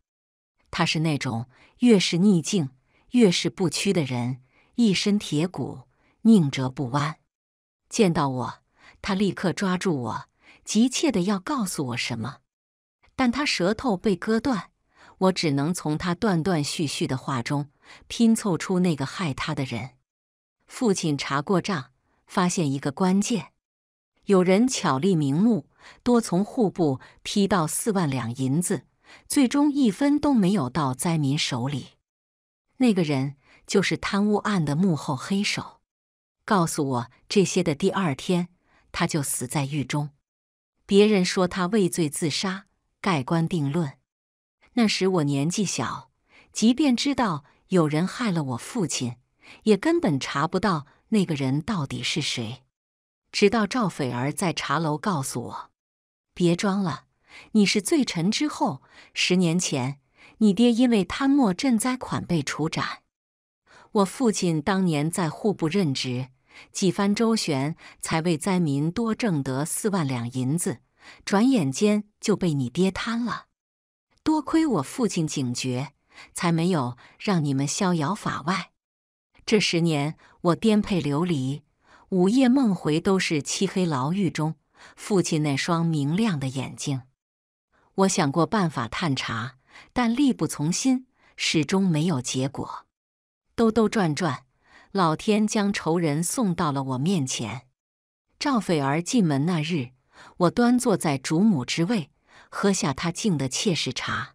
他是那种越是逆境越是不屈的人，一身铁骨，宁折不弯。见到我，他立刻抓住我，急切的要告诉我什么，但他舌头被割断，我只能从他断断续续的话中拼凑出那个害他的人。父亲查过账，发现一个关键。有人巧立名目，多从户部批到四万两银子，最终一分都没有到灾民手里。那个人就是贪污案的幕后黑手。告诉我这些的第二天，他就死在狱中。别人说他畏罪自杀，盖棺定论。那时我年纪小，即便知道有人害了我父亲，也根本查不到那个人到底是谁。直到赵斐儿在茶楼告诉我：“别装了，你是罪臣。”之后，十年前，你爹因为贪墨赈灾款被处斩。我父亲当年在户部任职，几番周旋才为灾民多挣得四万两银子，转眼间就被你爹贪了。多亏我父亲警觉，才没有让你们逍遥法外。这十年，我颠沛流离。午夜梦回，都是漆黑牢狱中父亲那双明亮的眼睛。我想过办法探查，但力不从心，始终没有结果。兜兜转转，老天将仇人送到了我面前。赵斐儿进门那日，我端坐在主母之位，喝下他敬的妾室茶。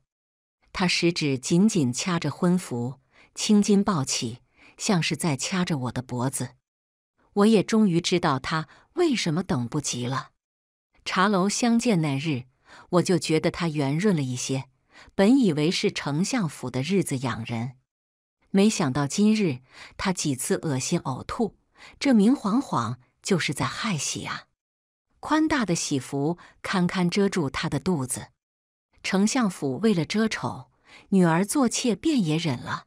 他食指紧紧掐着婚服，青筋暴起，像是在掐着我的脖子。我也终于知道他为什么等不及了。茶楼相见那日，我就觉得他圆润了一些。本以为是丞相府的日子养人，没想到今日他几次恶心呕吐，这明晃晃就是在害喜啊！宽大的喜服堪堪遮住他的肚子。丞相府为了遮丑，女儿做妾便也忍了。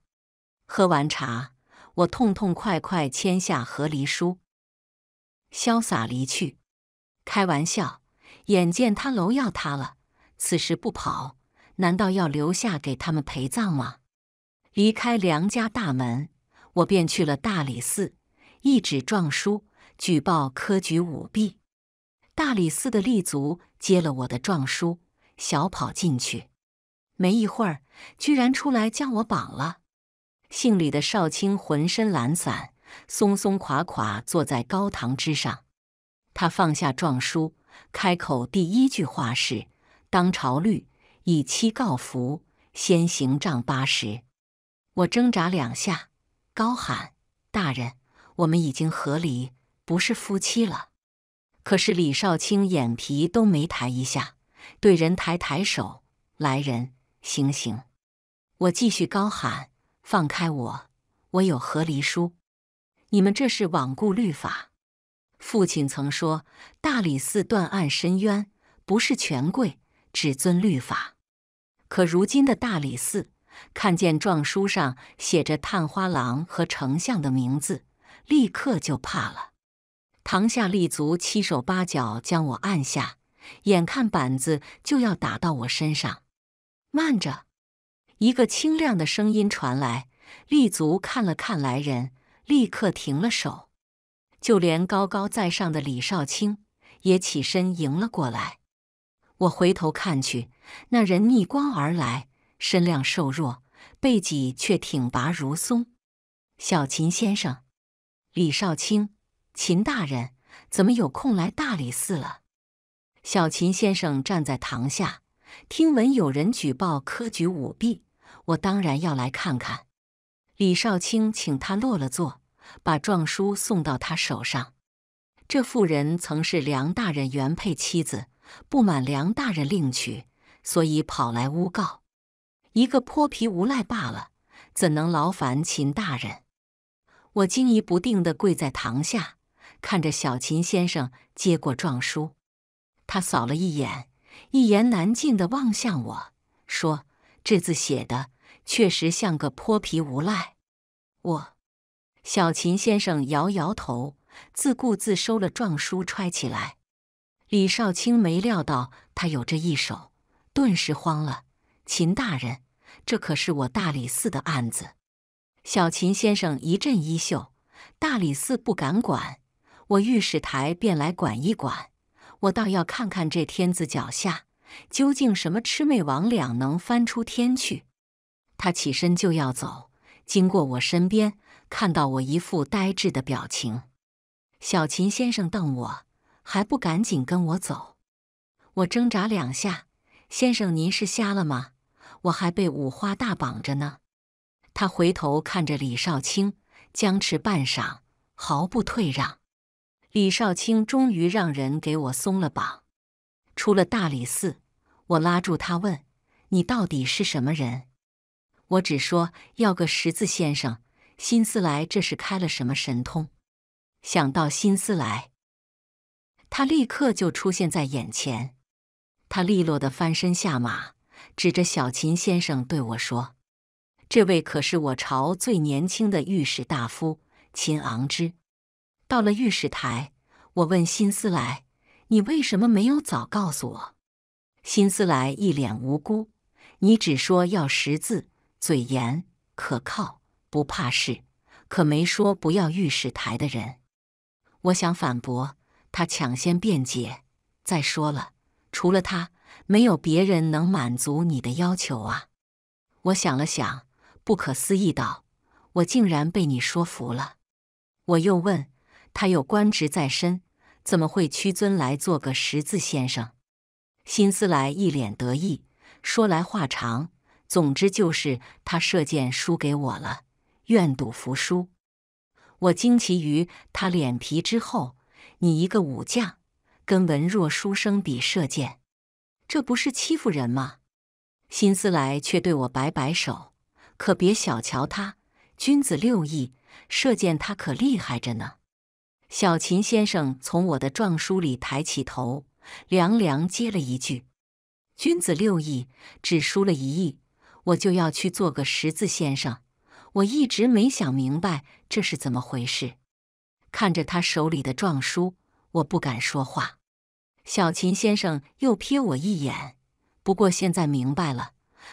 喝完茶。我痛痛快快签下和离书，潇洒离去。开玩笑，眼见他楼要塌了，此时不跑，难道要留下给他们陪葬吗？离开梁家大门，我便去了大理寺，一纸状书举报科举舞弊。大理寺的立足接了我的状书，小跑进去，没一会儿，居然出来将我绑了。姓李的少卿浑身懒散，松松垮垮坐在高堂之上。他放下状书，开口第一句话是：“当朝律以妻告服，先行杖八十。”我挣扎两下，高喊：“大人，我们已经和离，不是夫妻了。”可是李少卿眼皮都没抬一下，对人抬抬手：“来人，行刑！”我继续高喊。放开我，我有和离书。你们这是罔顾律法。父亲曾说，大理寺断案申冤，不是权贵，只遵律法。可如今的大理寺，看见状书上写着探花郎和丞相的名字，立刻就怕了。堂下立足，七手八脚将我按下，眼看板子就要打到我身上。慢着！一个清亮的声音传来，立足看了看来人，立刻停了手。就连高高在上的李少卿也起身迎了过来。我回头看去，那人逆光而来，身量瘦弱，背脊却挺拔如松。小秦先生，李少卿，秦大人，怎么有空来大理寺了？小秦先生站在堂下，听闻有人举报科举舞弊。我当然要来看看。李少卿请他落了座，把状书送到他手上。这妇人曾是梁大人原配妻子，不满梁大人另娶，所以跑来诬告。一个泼皮无赖罢了，怎能劳烦秦大人？我惊疑不定地跪在堂下，看着小秦先生接过状书。他扫了一眼，一言难尽地望向我说：“这字写的……”确实像个泼皮无赖。我，小秦先生摇摇头，自顾自收了状书，揣起来。李少卿没料到他有这一手，顿时慌了。秦大人，这可是我大理寺的案子。小秦先生一阵衣袖，大理寺不敢管，我御史台便来管一管。我倒要看看这天子脚下，究竟什么魑魅魍魉能翻出天去。他起身就要走，经过我身边，看到我一副呆滞的表情，小秦先生瞪我，还不赶紧跟我走！我挣扎两下，先生您是瞎了吗？我还被五花大绑着呢。他回头看着李少卿，僵持半晌，毫不退让。李少卿终于让人给我松了绑，出了大理寺，我拉住他问：“你到底是什么人？”我只说要个识字先生，新思来，这是开了什么神通？想到新思来，他立刻就出现在眼前。他利落的翻身下马，指着小秦先生对我说：“这位可是我朝最年轻的御史大夫秦昂之。”到了御史台，我问新思来：“你为什么没有早告诉我？”新思来一脸无辜：“你只说要识字。”嘴严，可靠，不怕事，可没说不要御史台的人。我想反驳，他抢先辩解。再说了，除了他，没有别人能满足你的要求啊。我想了想，不可思议道：“我竟然被你说服了。”我又问：“他有官职在身，怎么会屈尊来做个识字先生？”辛思来一脸得意，说来话长。总之就是他射箭输给我了，愿赌服输。我惊奇于他脸皮之厚。你一个武将，跟文弱书生比射箭，这不是欺负人吗？辛思来却对我摆摆手：“可别小瞧他，君子六艺，射箭他可厉害着呢。”小秦先生从我的状书里抬起头，凉凉接了一句：“君子六艺，只输了一艺。”我就要去做个识字先生，我一直没想明白这是怎么回事。看着他手里的状书，我不敢说话。小秦先生又瞥我一眼，不过现在明白了，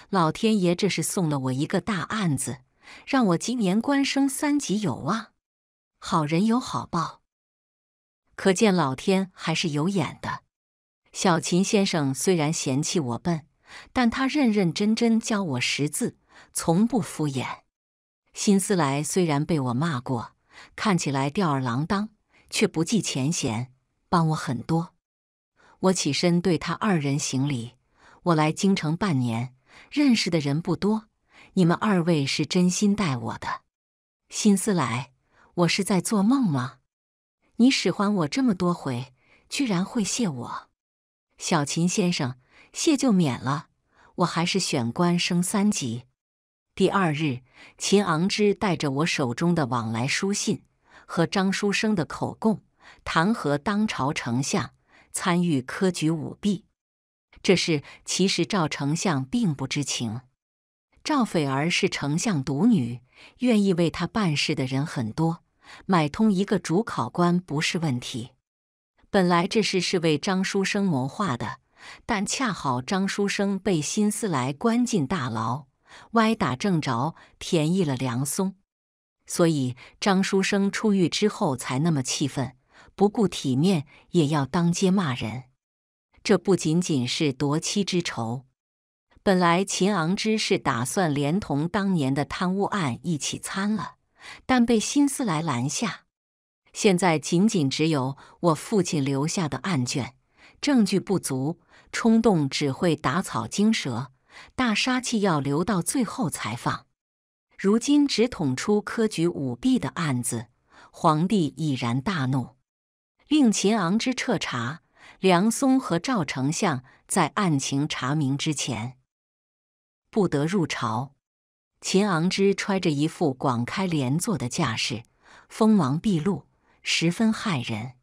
老天爷这是送了我一个大案子，让我今年官升三级有望。好人有好报，可见老天还是有眼的。小秦先生虽然嫌弃我笨。但他认认真真教我识字，从不敷衍。辛思来虽然被我骂过，看起来吊儿郎当，却不计前嫌，帮我很多。我起身对他二人行礼。我来京城半年，认识的人不多，你们二位是真心待我的。辛思来，我是在做梦吗？你使唤我这么多回，居然会谢我，小秦先生。谢就免了，我还是选官升三级。第二日，秦昂之带着我手中的往来书信和张书生的口供，弹劾当朝丞相参与科举舞弊。这事其实赵丞相并不知情。赵斐儿是丞相独女，愿意为他办事的人很多，买通一个主考官不是问题。本来这事是为张书生谋划的。但恰好张书生被辛思来关进大牢，歪打正着便宜了梁松，所以张书生出狱之后才那么气愤，不顾体面也要当街骂人。这不仅仅是夺妻之仇。本来秦昂之是打算连同当年的贪污案一起参了，但被辛思来拦下。现在仅仅只有我父亲留下的案卷，证据不足。冲动只会打草惊蛇，大杀器要留到最后才放。如今只捅出科举舞弊的案子，皇帝已然大怒，令秦昂之彻查。梁松和赵丞相在案情查明之前，不得入朝。秦昂之揣着一副广开连坐的架势，锋芒毕露，十分骇人。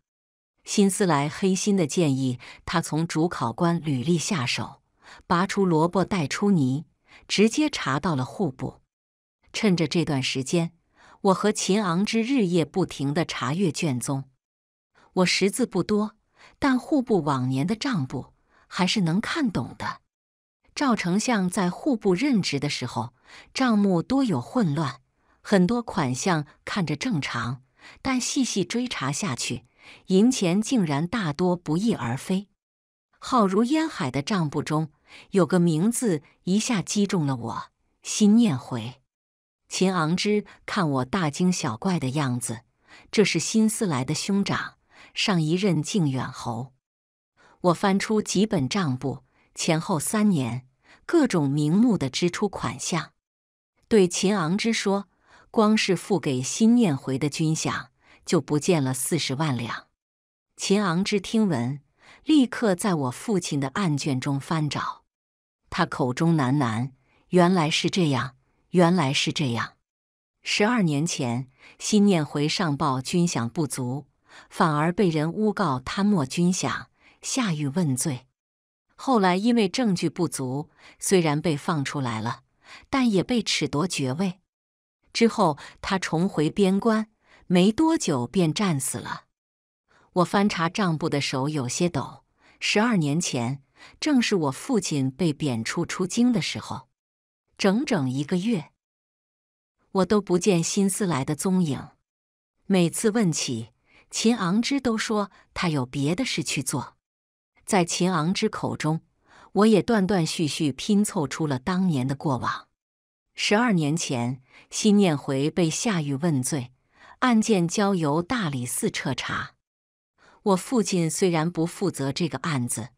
新思来黑心的建议，他从主考官履历下手，拔出萝卜带出泥，直接查到了户部。趁着这段时间，我和秦昂之日夜不停地查阅卷宗。我识字不多，但户部往年的账簿还是能看懂的。赵丞相在户部任职的时候，账目多有混乱，很多款项看着正常，但细细追查下去。银钱竟然大多不翼而飞，浩如烟海的账簿中，有个名字一下击中了我。心念回，秦昂之看我大惊小怪的样子，这是新思来的兄长，上一任靖远侯。我翻出几本账簿，前后三年各种名目的支出款项，对秦昂之说，光是付给心念回的军饷。就不见了四十万两。秦昂之听闻，立刻在我父亲的案卷中翻找。他口中喃喃：“原来是这样，原来是这样。”十二年前，辛念回上报军饷不足，反而被人诬告贪墨军饷，下狱问罪。后来因为证据不足，虽然被放出来了，但也被褫夺爵位。之后，他重回边关。没多久便战死了。我翻查账簿的手有些抖。十二年前，正是我父亲被贬出出京的时候，整整一个月，我都不见新思来的踪影。每次问起秦昂之，都说他有别的事去做。在秦昂之口中，我也断断续续拼凑出了当年的过往。十二年前，辛念回被下狱问罪。案件交由大理寺彻查。我父亲虽然不负责这个案子，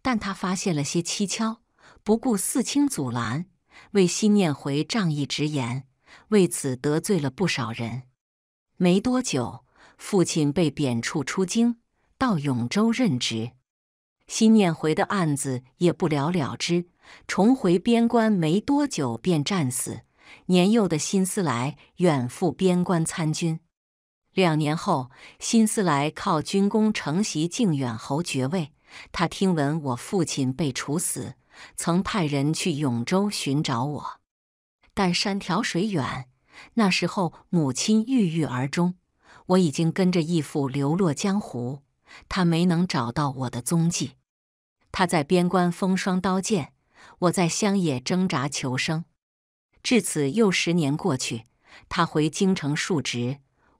但他发现了些蹊跷，不顾四卿阻拦，为心念回仗义直言，为此得罪了不少人。没多久，父亲被贬黜出京，到永州任职。心念回的案子也不了了之，重回边关没多久便战死。年幼的新思来远赴边关参军。两年后，辛思来靠军功承袭靖远侯爵位。他听闻我父亲被处死，曾派人去永州寻找我，但山迢水远。那时候，母亲郁郁而终，我已经跟着义父流落江湖。他没能找到我的踪迹。他在边关风霜刀剑，我在乡野挣扎求生。至此又十年过去，他回京城述职。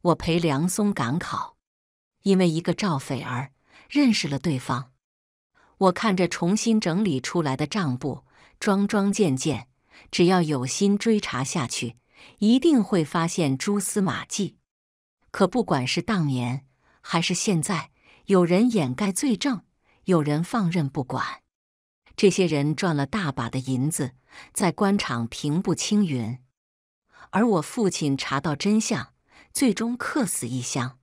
我陪梁松赶考，因为一个赵斐儿认识了对方。我看着重新整理出来的账簿，桩桩件件，只要有心追查下去，一定会发现蛛丝马迹。可不管是当年还是现在，有人掩盖罪证，有人放任不管，这些人赚了大把的银子，在官场平步青云，而我父亲查到真相。最终客死异乡。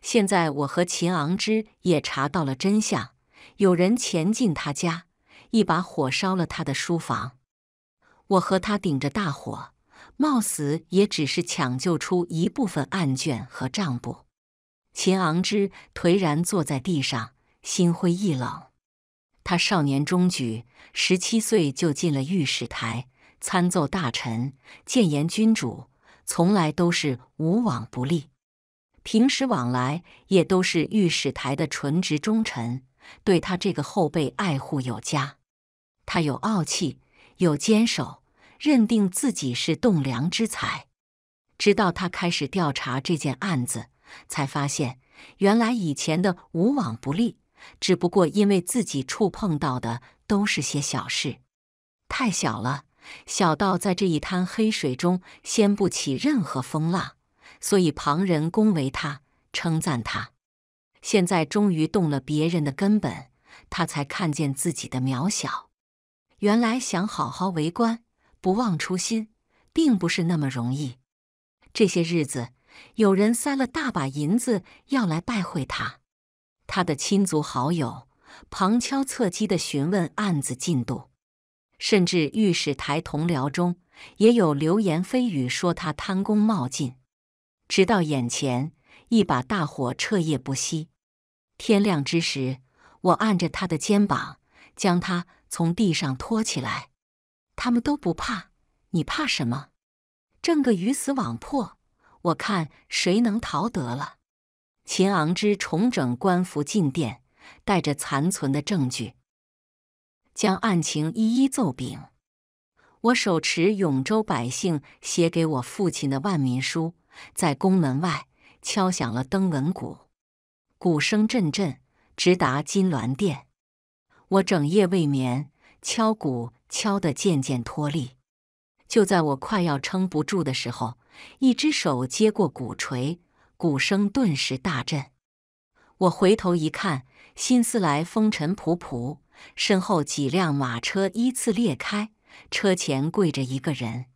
现在我和秦昂之也查到了真相：有人潜进他家，一把火烧了他的书房。我和他顶着大火，冒死也只是抢救出一部分案卷和账簿。秦昂之颓然坐在地上，心灰意冷。他少年中举，十七岁就进了御史台，参奏大臣，谏言君主。从来都是无往不利，平时往来也都是御史台的纯直忠臣，对他这个后辈爱护有加。他有傲气，有坚守，认定自己是栋梁之才。直到他开始调查这件案子，才发现原来以前的无往不利，只不过因为自己触碰到的都是些小事，太小了。小道在这一滩黑水中掀不起任何风浪，所以旁人恭维他，称赞他。现在终于动了别人的根本，他才看见自己的渺小。原来想好好为官，不忘初心，并不是那么容易。这些日子，有人塞了大把银子要来拜会他，他的亲族好友旁敲侧击地询问案子进度。甚至御史台同僚中，也有流言蜚语说他贪功冒进。直到眼前一把大火彻夜不息，天亮之时，我按着他的肩膀将他从地上拖起来。他们都不怕，你怕什么？挣个鱼死网破，我看谁能逃得了。秦昂之重整官服进殿，带着残存的证据。将案情一一奏禀。我手持永州百姓写给我父亲的万民书，在宫门外敲响了登闻鼓，鼓声阵阵，直达金銮殿。我整夜未眠，敲鼓敲得渐渐脱力。就在我快要撑不住的时候，一只手接过鼓槌，鼓声顿时大震。我回头一看，辛思来风尘仆仆。身后几辆马车依次裂开，车前跪着一个人，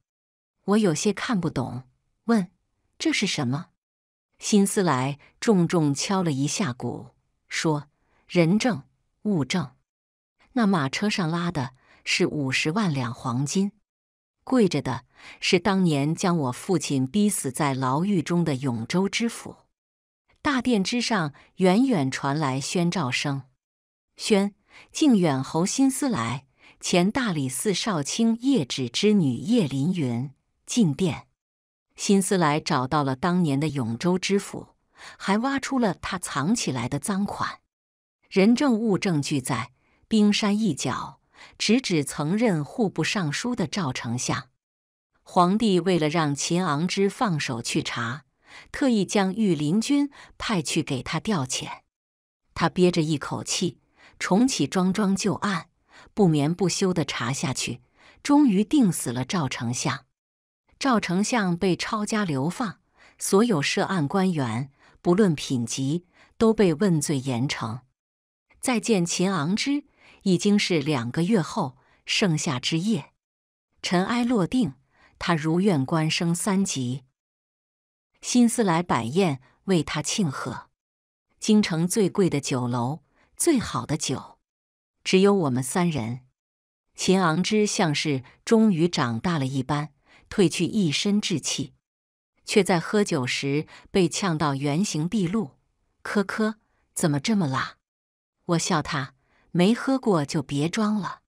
我有些看不懂，问：“这是什么？”辛思来重重敲了一下鼓，说：“人证、物证。那马车上拉的是五十万两黄金，跪着的是当年将我父亲逼死在牢狱中的永州知府。”大殿之上远远传来宣召声：“宣。”靖远侯辛思来，前大理寺少卿叶芷之女叶凌云进殿。辛思来找到了当年的永州知府，还挖出了他藏起来的赃款，人证物证俱在，冰山一角，直指曾任户部尚书的赵丞相。皇帝为了让秦昂之放手去查，特意将御林军派去给他调遣。他憋着一口气。重启桩桩旧案，不眠不休的查下去，终于定死了赵丞相。赵丞相被抄家流放，所有涉案官员不论品级都被问罪严惩。再见秦昂之，已经是两个月后盛夏之夜。尘埃落定，他如愿官升三级。新思来摆宴为他庆贺，京城最贵的酒楼。最好的酒，只有我们三人。秦昂之像是终于长大了一般，褪去一身稚气，却在喝酒时被呛到原形毕露。咳咳，怎么这么辣？我笑他没喝过就别装了。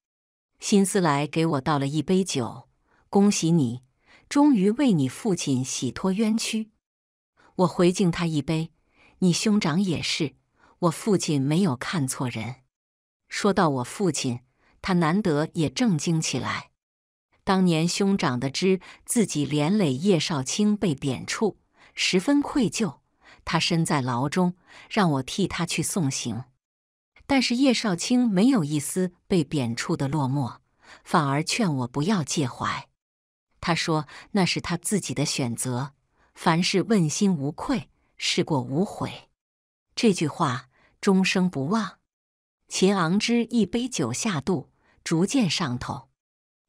辛思来给我倒了一杯酒，恭喜你，终于为你父亲洗脱冤屈。我回敬他一杯，你兄长也是。我父亲没有看错人。说到我父亲，他难得也正经起来。当年兄长得知自己连累叶少卿被贬黜，十分愧疚。他身在牢中，让我替他去送行。但是叶少卿没有一丝被贬黜的落寞，反而劝我不要介怀。他说：“那是他自己的选择，凡事问心无愧，事过无悔。”这句话。终生不忘。秦昂之一杯酒下肚，逐渐上头。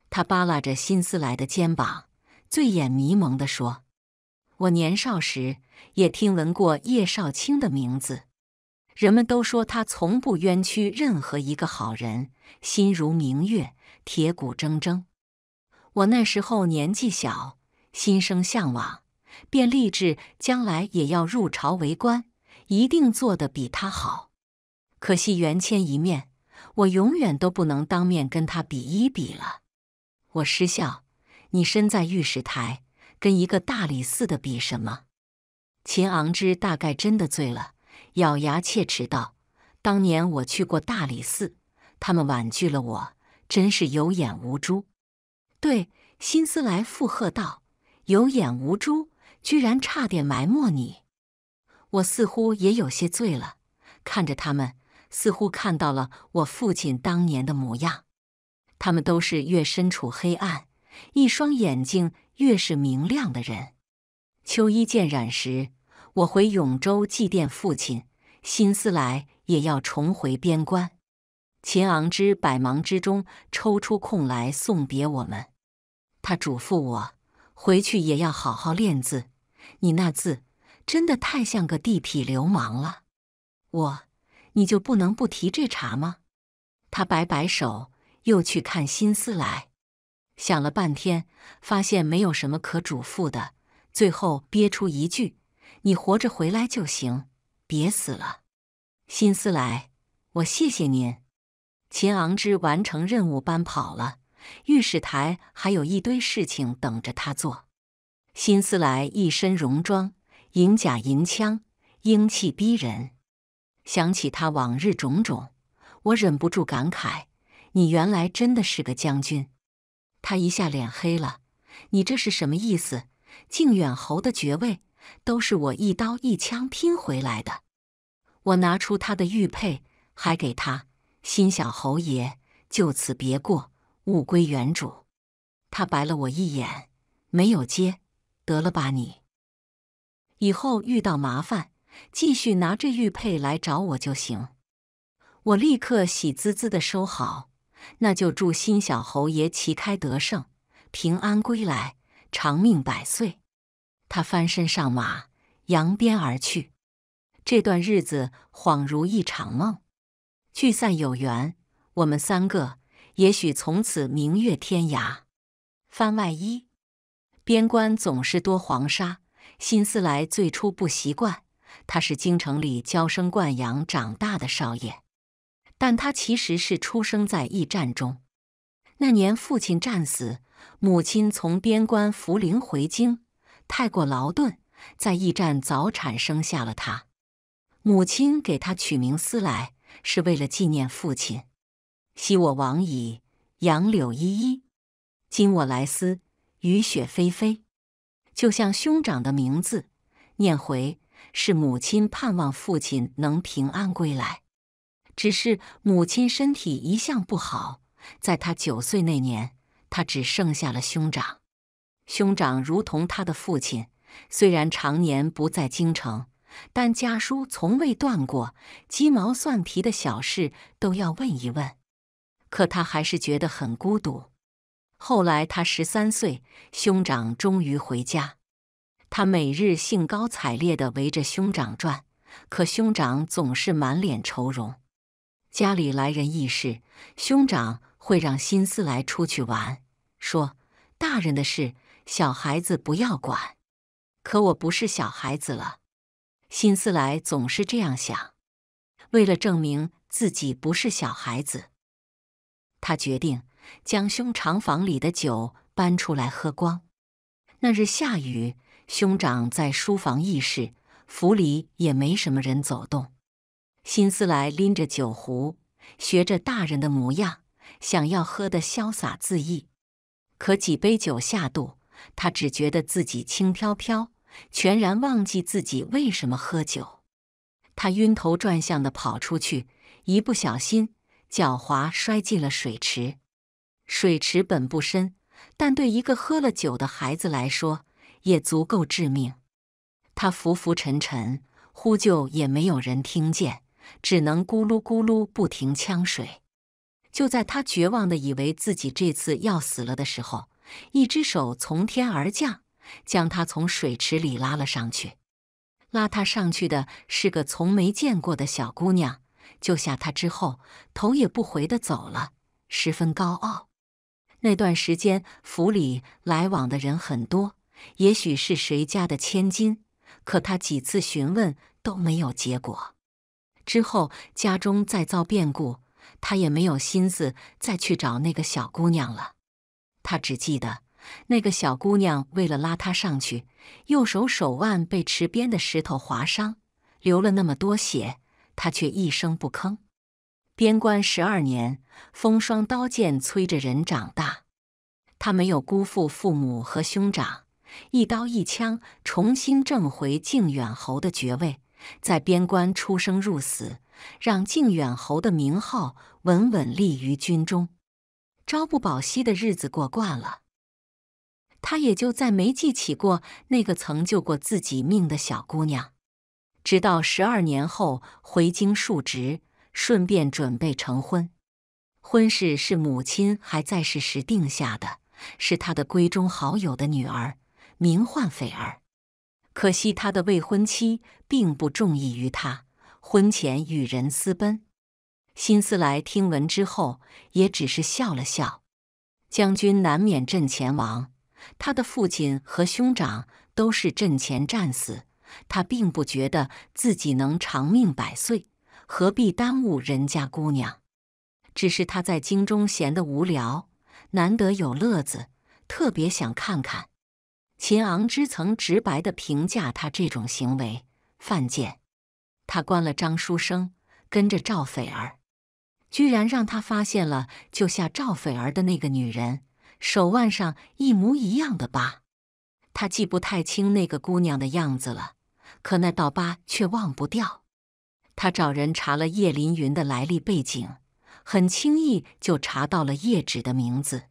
他扒拉着新思来的肩膀，醉眼迷蒙地说：“我年少时也听闻过叶少卿的名字，人们都说他从不冤屈任何一个好人，心如明月，铁骨铮铮。我那时候年纪小，心生向往，便立志将来也要入朝为官。”一定做得比他好，可惜袁谦一面，我永远都不能当面跟他比一比了。我失笑，你身在御史台，跟一个大理寺的比什么？秦昂之大概真的醉了，咬牙切齿道：“当年我去过大理寺，他们婉拒了我，真是有眼无珠。”对，辛思来附和道：“有眼无珠，居然差点埋没你。”我似乎也有些醉了，看着他们，似乎看到了我父亲当年的模样。他们都是越身处黑暗，一双眼睛越是明亮的人。秋衣渐染时，我回永州祭奠父亲，辛思来也要重回边关。秦昂之百忙之中抽出空来送别我们，他嘱咐我回去也要好好练字，你那字。真的太像个地痞流氓了，我，你就不能不提这茬吗？他摆摆手，又去看辛思来，想了半天，发现没有什么可嘱咐的，最后憋出一句：“你活着回来就行，别死了。”辛思来，我谢谢您。秦昂之完成任务，搬跑了。御史台还有一堆事情等着他做。辛思来一身戎装。银甲银枪，英气逼人。想起他往日种种，我忍不住感慨：你原来真的是个将军。他一下脸黑了，你这是什么意思？靖远侯的爵位都是我一刀一枪拼回来的。我拿出他的玉佩，还给他，心想：侯爷就此别过，物归原主。他白了我一眼，没有接。得了吧你。以后遇到麻烦，继续拿着玉佩来找我就行。我立刻喜滋滋的收好。那就祝新小侯爷旗开得胜，平安归来，长命百岁。他翻身上马，扬鞭而去。这段日子恍如一场梦，聚散有缘。我们三个也许从此明月天涯。番外一：边关总是多黄沙。辛思来最初不习惯，他是京城里娇生惯养长大的少爷，但他其实是出生在驿站中。那年父亲战死，母亲从边关扶灵回京，太过劳顿，在驿站早产生下了他。母亲给他取名思来，是为了纪念父亲。昔我往矣，杨柳依依；今我来思，雨雪霏霏。就像兄长的名字，念回是母亲盼望父亲能平安归来。只是母亲身体一向不好，在他九岁那年，他只剩下了兄长。兄长如同他的父亲，虽然常年不在京城，但家书从未断过，鸡毛蒜皮的小事都要问一问。可他还是觉得很孤独。后来他十三岁，兄长终于回家，他每日兴高采烈地围着兄长转，可兄长总是满脸愁容。家里来人议事，兄长会让辛斯莱出去玩，说大人的事小孩子不要管。可我不是小孩子了，辛斯莱总是这样想。为了证明自己不是小孩子，他决定。将兄长房里的酒搬出来喝光。那日下雨，兄长在书房议事，府里也没什么人走动。辛思来拎着酒壶，学着大人的模样，想要喝得潇洒恣意。可几杯酒下肚，他只觉得自己轻飘飘，全然忘记自己为什么喝酒。他晕头转向地跑出去，一不小心脚滑，摔进了水池。水池本不深，但对一个喝了酒的孩子来说，也足够致命。他浮浮沉沉，呼救也没有人听见，只能咕噜咕噜不停呛水。就在他绝望的以为自己这次要死了的时候，一只手从天而降，将他从水池里拉了上去。拉他上去的是个从没见过的小姑娘，救下他之后，头也不回地走了，十分高傲。那段时间，府里来往的人很多，也许是谁家的千金，可他几次询问都没有结果。之后家中再遭变故，他也没有心思再去找那个小姑娘了。他只记得，那个小姑娘为了拉他上去，右手手腕被池边的石头划伤，流了那么多血，她却一声不吭。边关十二年，风霜刀剑催着人长大。他没有辜负父母和兄长，一刀一枪重新挣回靖远侯的爵位，在边关出生入死，让靖远侯的名号稳稳立于军中。朝不保夕的日子过惯了，他也就再没记起过那个曾救过自己命的小姑娘。直到十二年后回京述职。顺便准备成婚，婚事是母亲还在世时定下的，是他的闺中好友的女儿，名唤斐儿。可惜他的未婚妻并不中意于他，婚前与人私奔。辛斯莱听闻之后，也只是笑了笑。将军难免阵前亡，他的父亲和兄长都是阵前战死，他并不觉得自己能长命百岁。何必耽误人家姑娘？只是他在京中闲得无聊，难得有乐子，特别想看看。秦昂之曾直白的评价他这种行为犯贱。他关了张书生，跟着赵斐儿，居然让他发现了救下赵斐儿的那个女人手腕上一模一样的疤。他记不太清那个姑娘的样子了，可那道疤却忘不掉。他找人查了叶凌云的来历背景，很轻易就查到了叶芷的名字。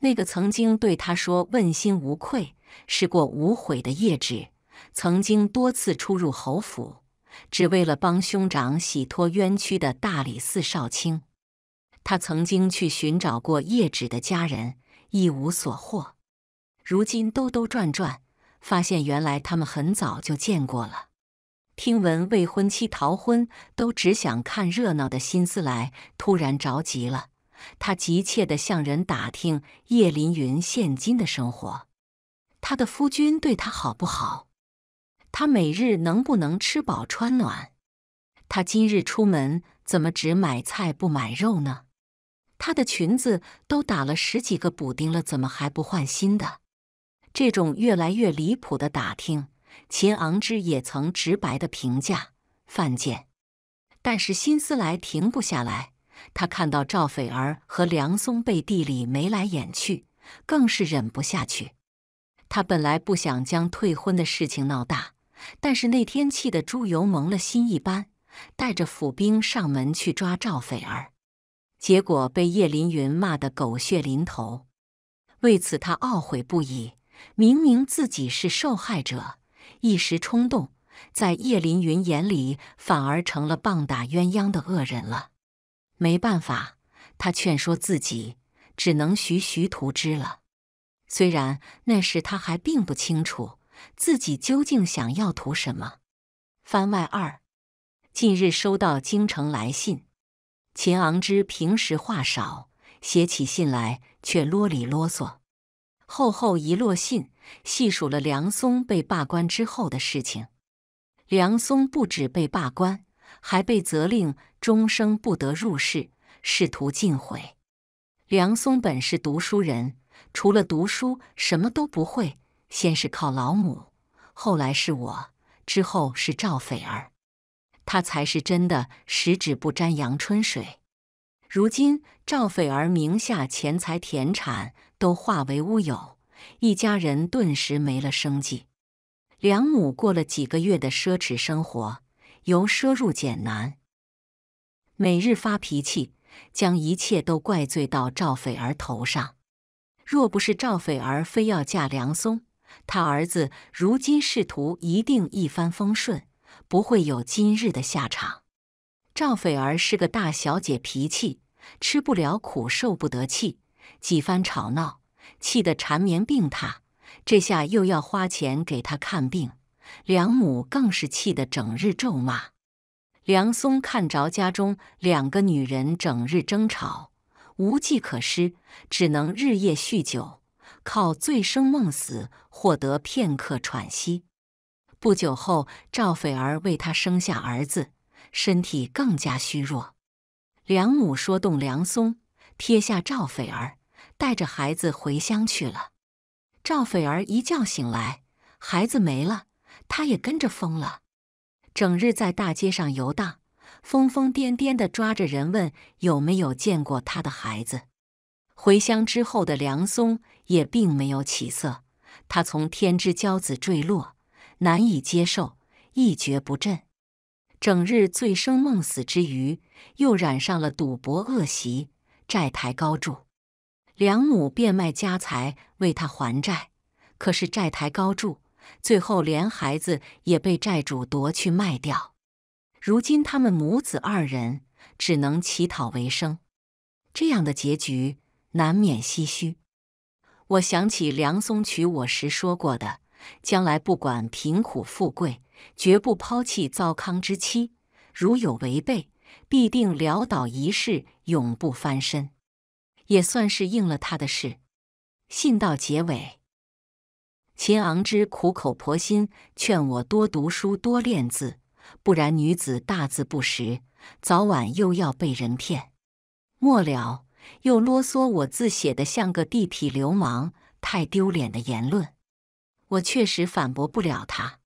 那个曾经对他说“问心无愧，事过无悔”的叶芷，曾经多次出入侯府，只为了帮兄长洗脱冤屈的大理寺少卿。他曾经去寻找过叶芷的家人，一无所获。如今兜兜转转，发现原来他们很早就见过了。听闻未婚妻逃婚，都只想看热闹的心思来，突然着急了。他急切的向人打听叶凌云现今的生活，他的夫君对他好不好？他每日能不能吃饱穿暖？他今日出门怎么只买菜不买肉呢？他的裙子都打了十几个补丁了，怎么还不换新的？这种越来越离谱的打听。秦昂之也曾直白的评价范建，但是辛思来停不下来。他看到赵斐儿和梁松背地里眉来眼去，更是忍不下去。他本来不想将退婚的事情闹大，但是那天气的猪油蒙了心一般，带着府兵上门去抓赵斐儿，结果被叶凌云骂得狗血淋头。为此他懊悔不已，明明自己是受害者。一时冲动，在叶凌云眼里反而成了棒打鸳鸯的恶人了。没办法，他劝说自己只能徐徐图之了。虽然那时他还并不清楚自己究竟想要图什么。番外二，近日收到京城来信，秦昂之平时话少，写起信来却啰里啰嗦。厚厚一摞信，细数了梁松被罢官之后的事情。梁松不止被罢官，还被责令终生不得入仕，仕途尽毁。梁松本是读书人，除了读书什么都不会。先是靠老母，后来是我，之后是赵斐儿，他才是真的十指不沾阳春水。如今赵斐儿名下钱财田产。都化为乌有，一家人顿时没了生计。梁母过了几个月的奢侈生活，由奢入俭难，每日发脾气，将一切都怪罪到赵斐儿头上。若不是赵斐儿非要嫁梁松，他儿子如今仕途一定一帆风顺，不会有今日的下场。赵斐儿是个大小姐脾气，吃不了苦，受不得气。几番吵闹，气得缠绵病榻。这下又要花钱给他看病，梁母更是气得整日咒骂。梁松看着家中两个女人整日争吵，无计可施，只能日夜酗酒，靠醉生梦死获得片刻喘息。不久后，赵斐儿为他生下儿子，身体更加虚弱。梁母说动梁松，撇下赵斐儿。带着孩子回乡去了。赵斐儿一觉醒来，孩子没了，他也跟着疯了，整日在大街上游荡，疯疯癫癫的抓着人问有没有见过他的孩子。回乡之后的梁松也并没有起色，他从天之骄子坠落，难以接受，一蹶不振，整日醉生梦死之余，又染上了赌博恶习，债台高筑。梁母变卖家财为他还债，可是债台高筑，最后连孩子也被债主夺去卖掉。如今他们母子二人只能乞讨为生，这样的结局难免唏嘘。我想起梁松娶我时说过的：“将来不管贫苦富贵，绝不抛弃糟糠之妻。如有违背，必定潦倒一世，永不翻身。”也算是应了他的事。信到结尾，秦昂之苦口婆心劝我多读书、多练字，不然女子大字不识，早晚又要被人骗。末了又啰嗦我字写的像个地痞流氓，太丢脸的言论。我确实反驳不了他，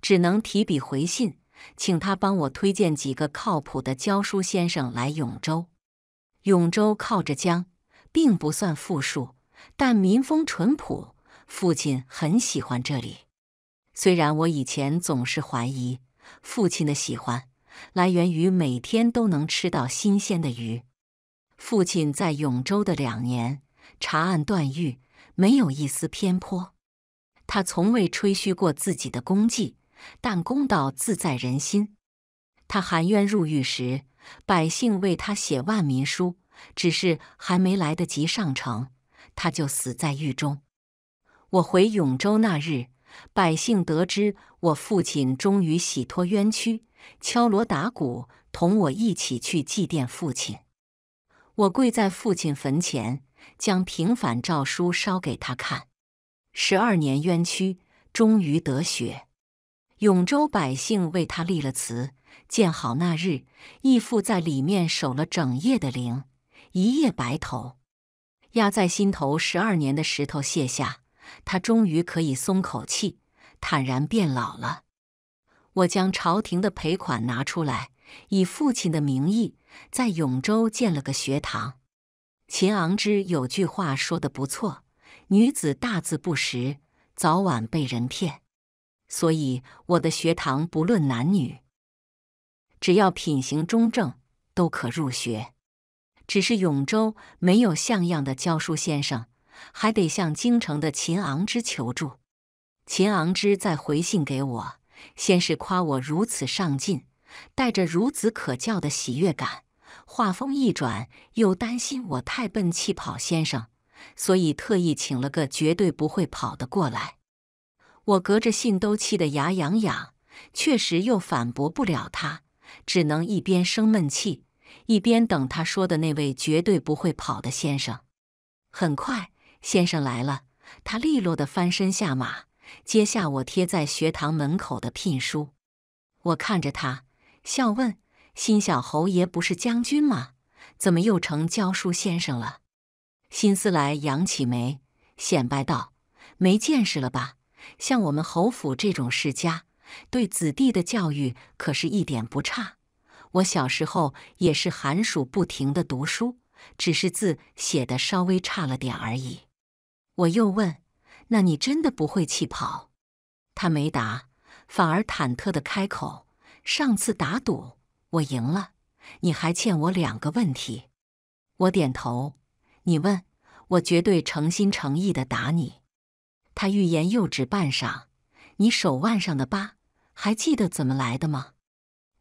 只能提笔回信，请他帮我推荐几个靠谱的教书先生来永州。永州靠着江，并不算富庶，但民风淳朴。父亲很喜欢这里，虽然我以前总是怀疑，父亲的喜欢来源于每天都能吃到新鲜的鱼。父亲在永州的两年，查案断狱，没有一丝偏颇。他从未吹嘘过自己的功绩，但公道自在人心。他含冤入狱时。百姓为他写万民书，只是还没来得及上呈，他就死在狱中。我回永州那日，百姓得知我父亲终于洗脱冤屈，敲锣打鼓同我一起去祭奠父亲。我跪在父亲坟前，将平反诏书烧给他看。十二年冤屈终于得雪，永州百姓为他立了祠。建好那日，义父在里面守了整夜的灵，一夜白头，压在心头十二年的石头卸下，他终于可以松口气，坦然变老了。我将朝廷的赔款拿出来，以父亲的名义在永州建了个学堂。秦昂之有句话说的不错：“女子大字不识，早晚被人骗。”所以我的学堂不论男女。只要品行中正，都可入学。只是永州没有像样的教书先生，还得向京城的秦昂之求助。秦昂之在回信给我，先是夸我如此上进，带着孺子可教的喜悦感；话锋一转，又担心我太笨气跑先生，所以特意请了个绝对不会跑的过来。我隔着信都气得牙痒痒，确实又反驳不了他。只能一边生闷气，一边等他说的那位绝对不会跑的先生。很快，先生来了，他利落的翻身下马，接下我贴在学堂门口的聘书。我看着他，笑问：“新小侯爷不是将军吗？怎么又成教书先生了？”辛思来扬起眉，显摆道：“没见识了吧？像我们侯府这种世家。”对子弟的教育可是一点不差。我小时候也是寒暑不停的读书，只是字写的稍微差了点而已。我又问：“那你真的不会气跑？”他没答，反而忐忑的开口：“上次打赌我赢了，你还欠我两个问题。”我点头：“你问，我绝对诚心诚意的答你。”他欲言又止，半晌：“你手腕上的疤。”还记得怎么来的吗？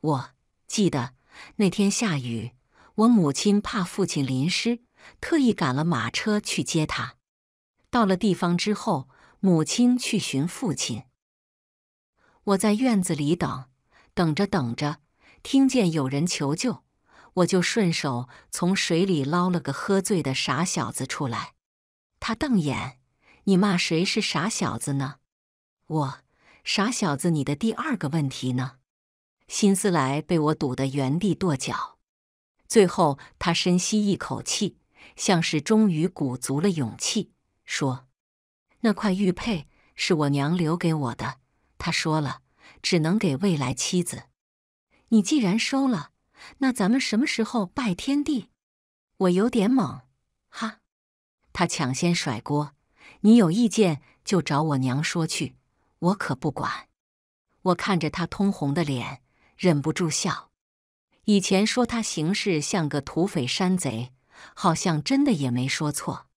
我记得那天下雨，我母亲怕父亲淋湿，特意赶了马车去接他。到了地方之后，母亲去寻父亲，我在院子里等，等着等着，听见有人求救，我就顺手从水里捞了个喝醉的傻小子出来。他瞪眼：“你骂谁是傻小子呢？”我。傻小子，你的第二个问题呢？辛斯莱被我堵得原地跺脚。最后，他深吸一口气，像是终于鼓足了勇气，说：“那块玉佩是我娘留给我的，他说了，只能给未来妻子。你既然收了，那咱们什么时候拜天地？”我有点懵，哈。他抢先甩锅：“你有意见就找我娘说去。”我可不管，我看着他通红的脸，忍不住笑。以前说他行事像个土匪山贼，好像真的也没说错。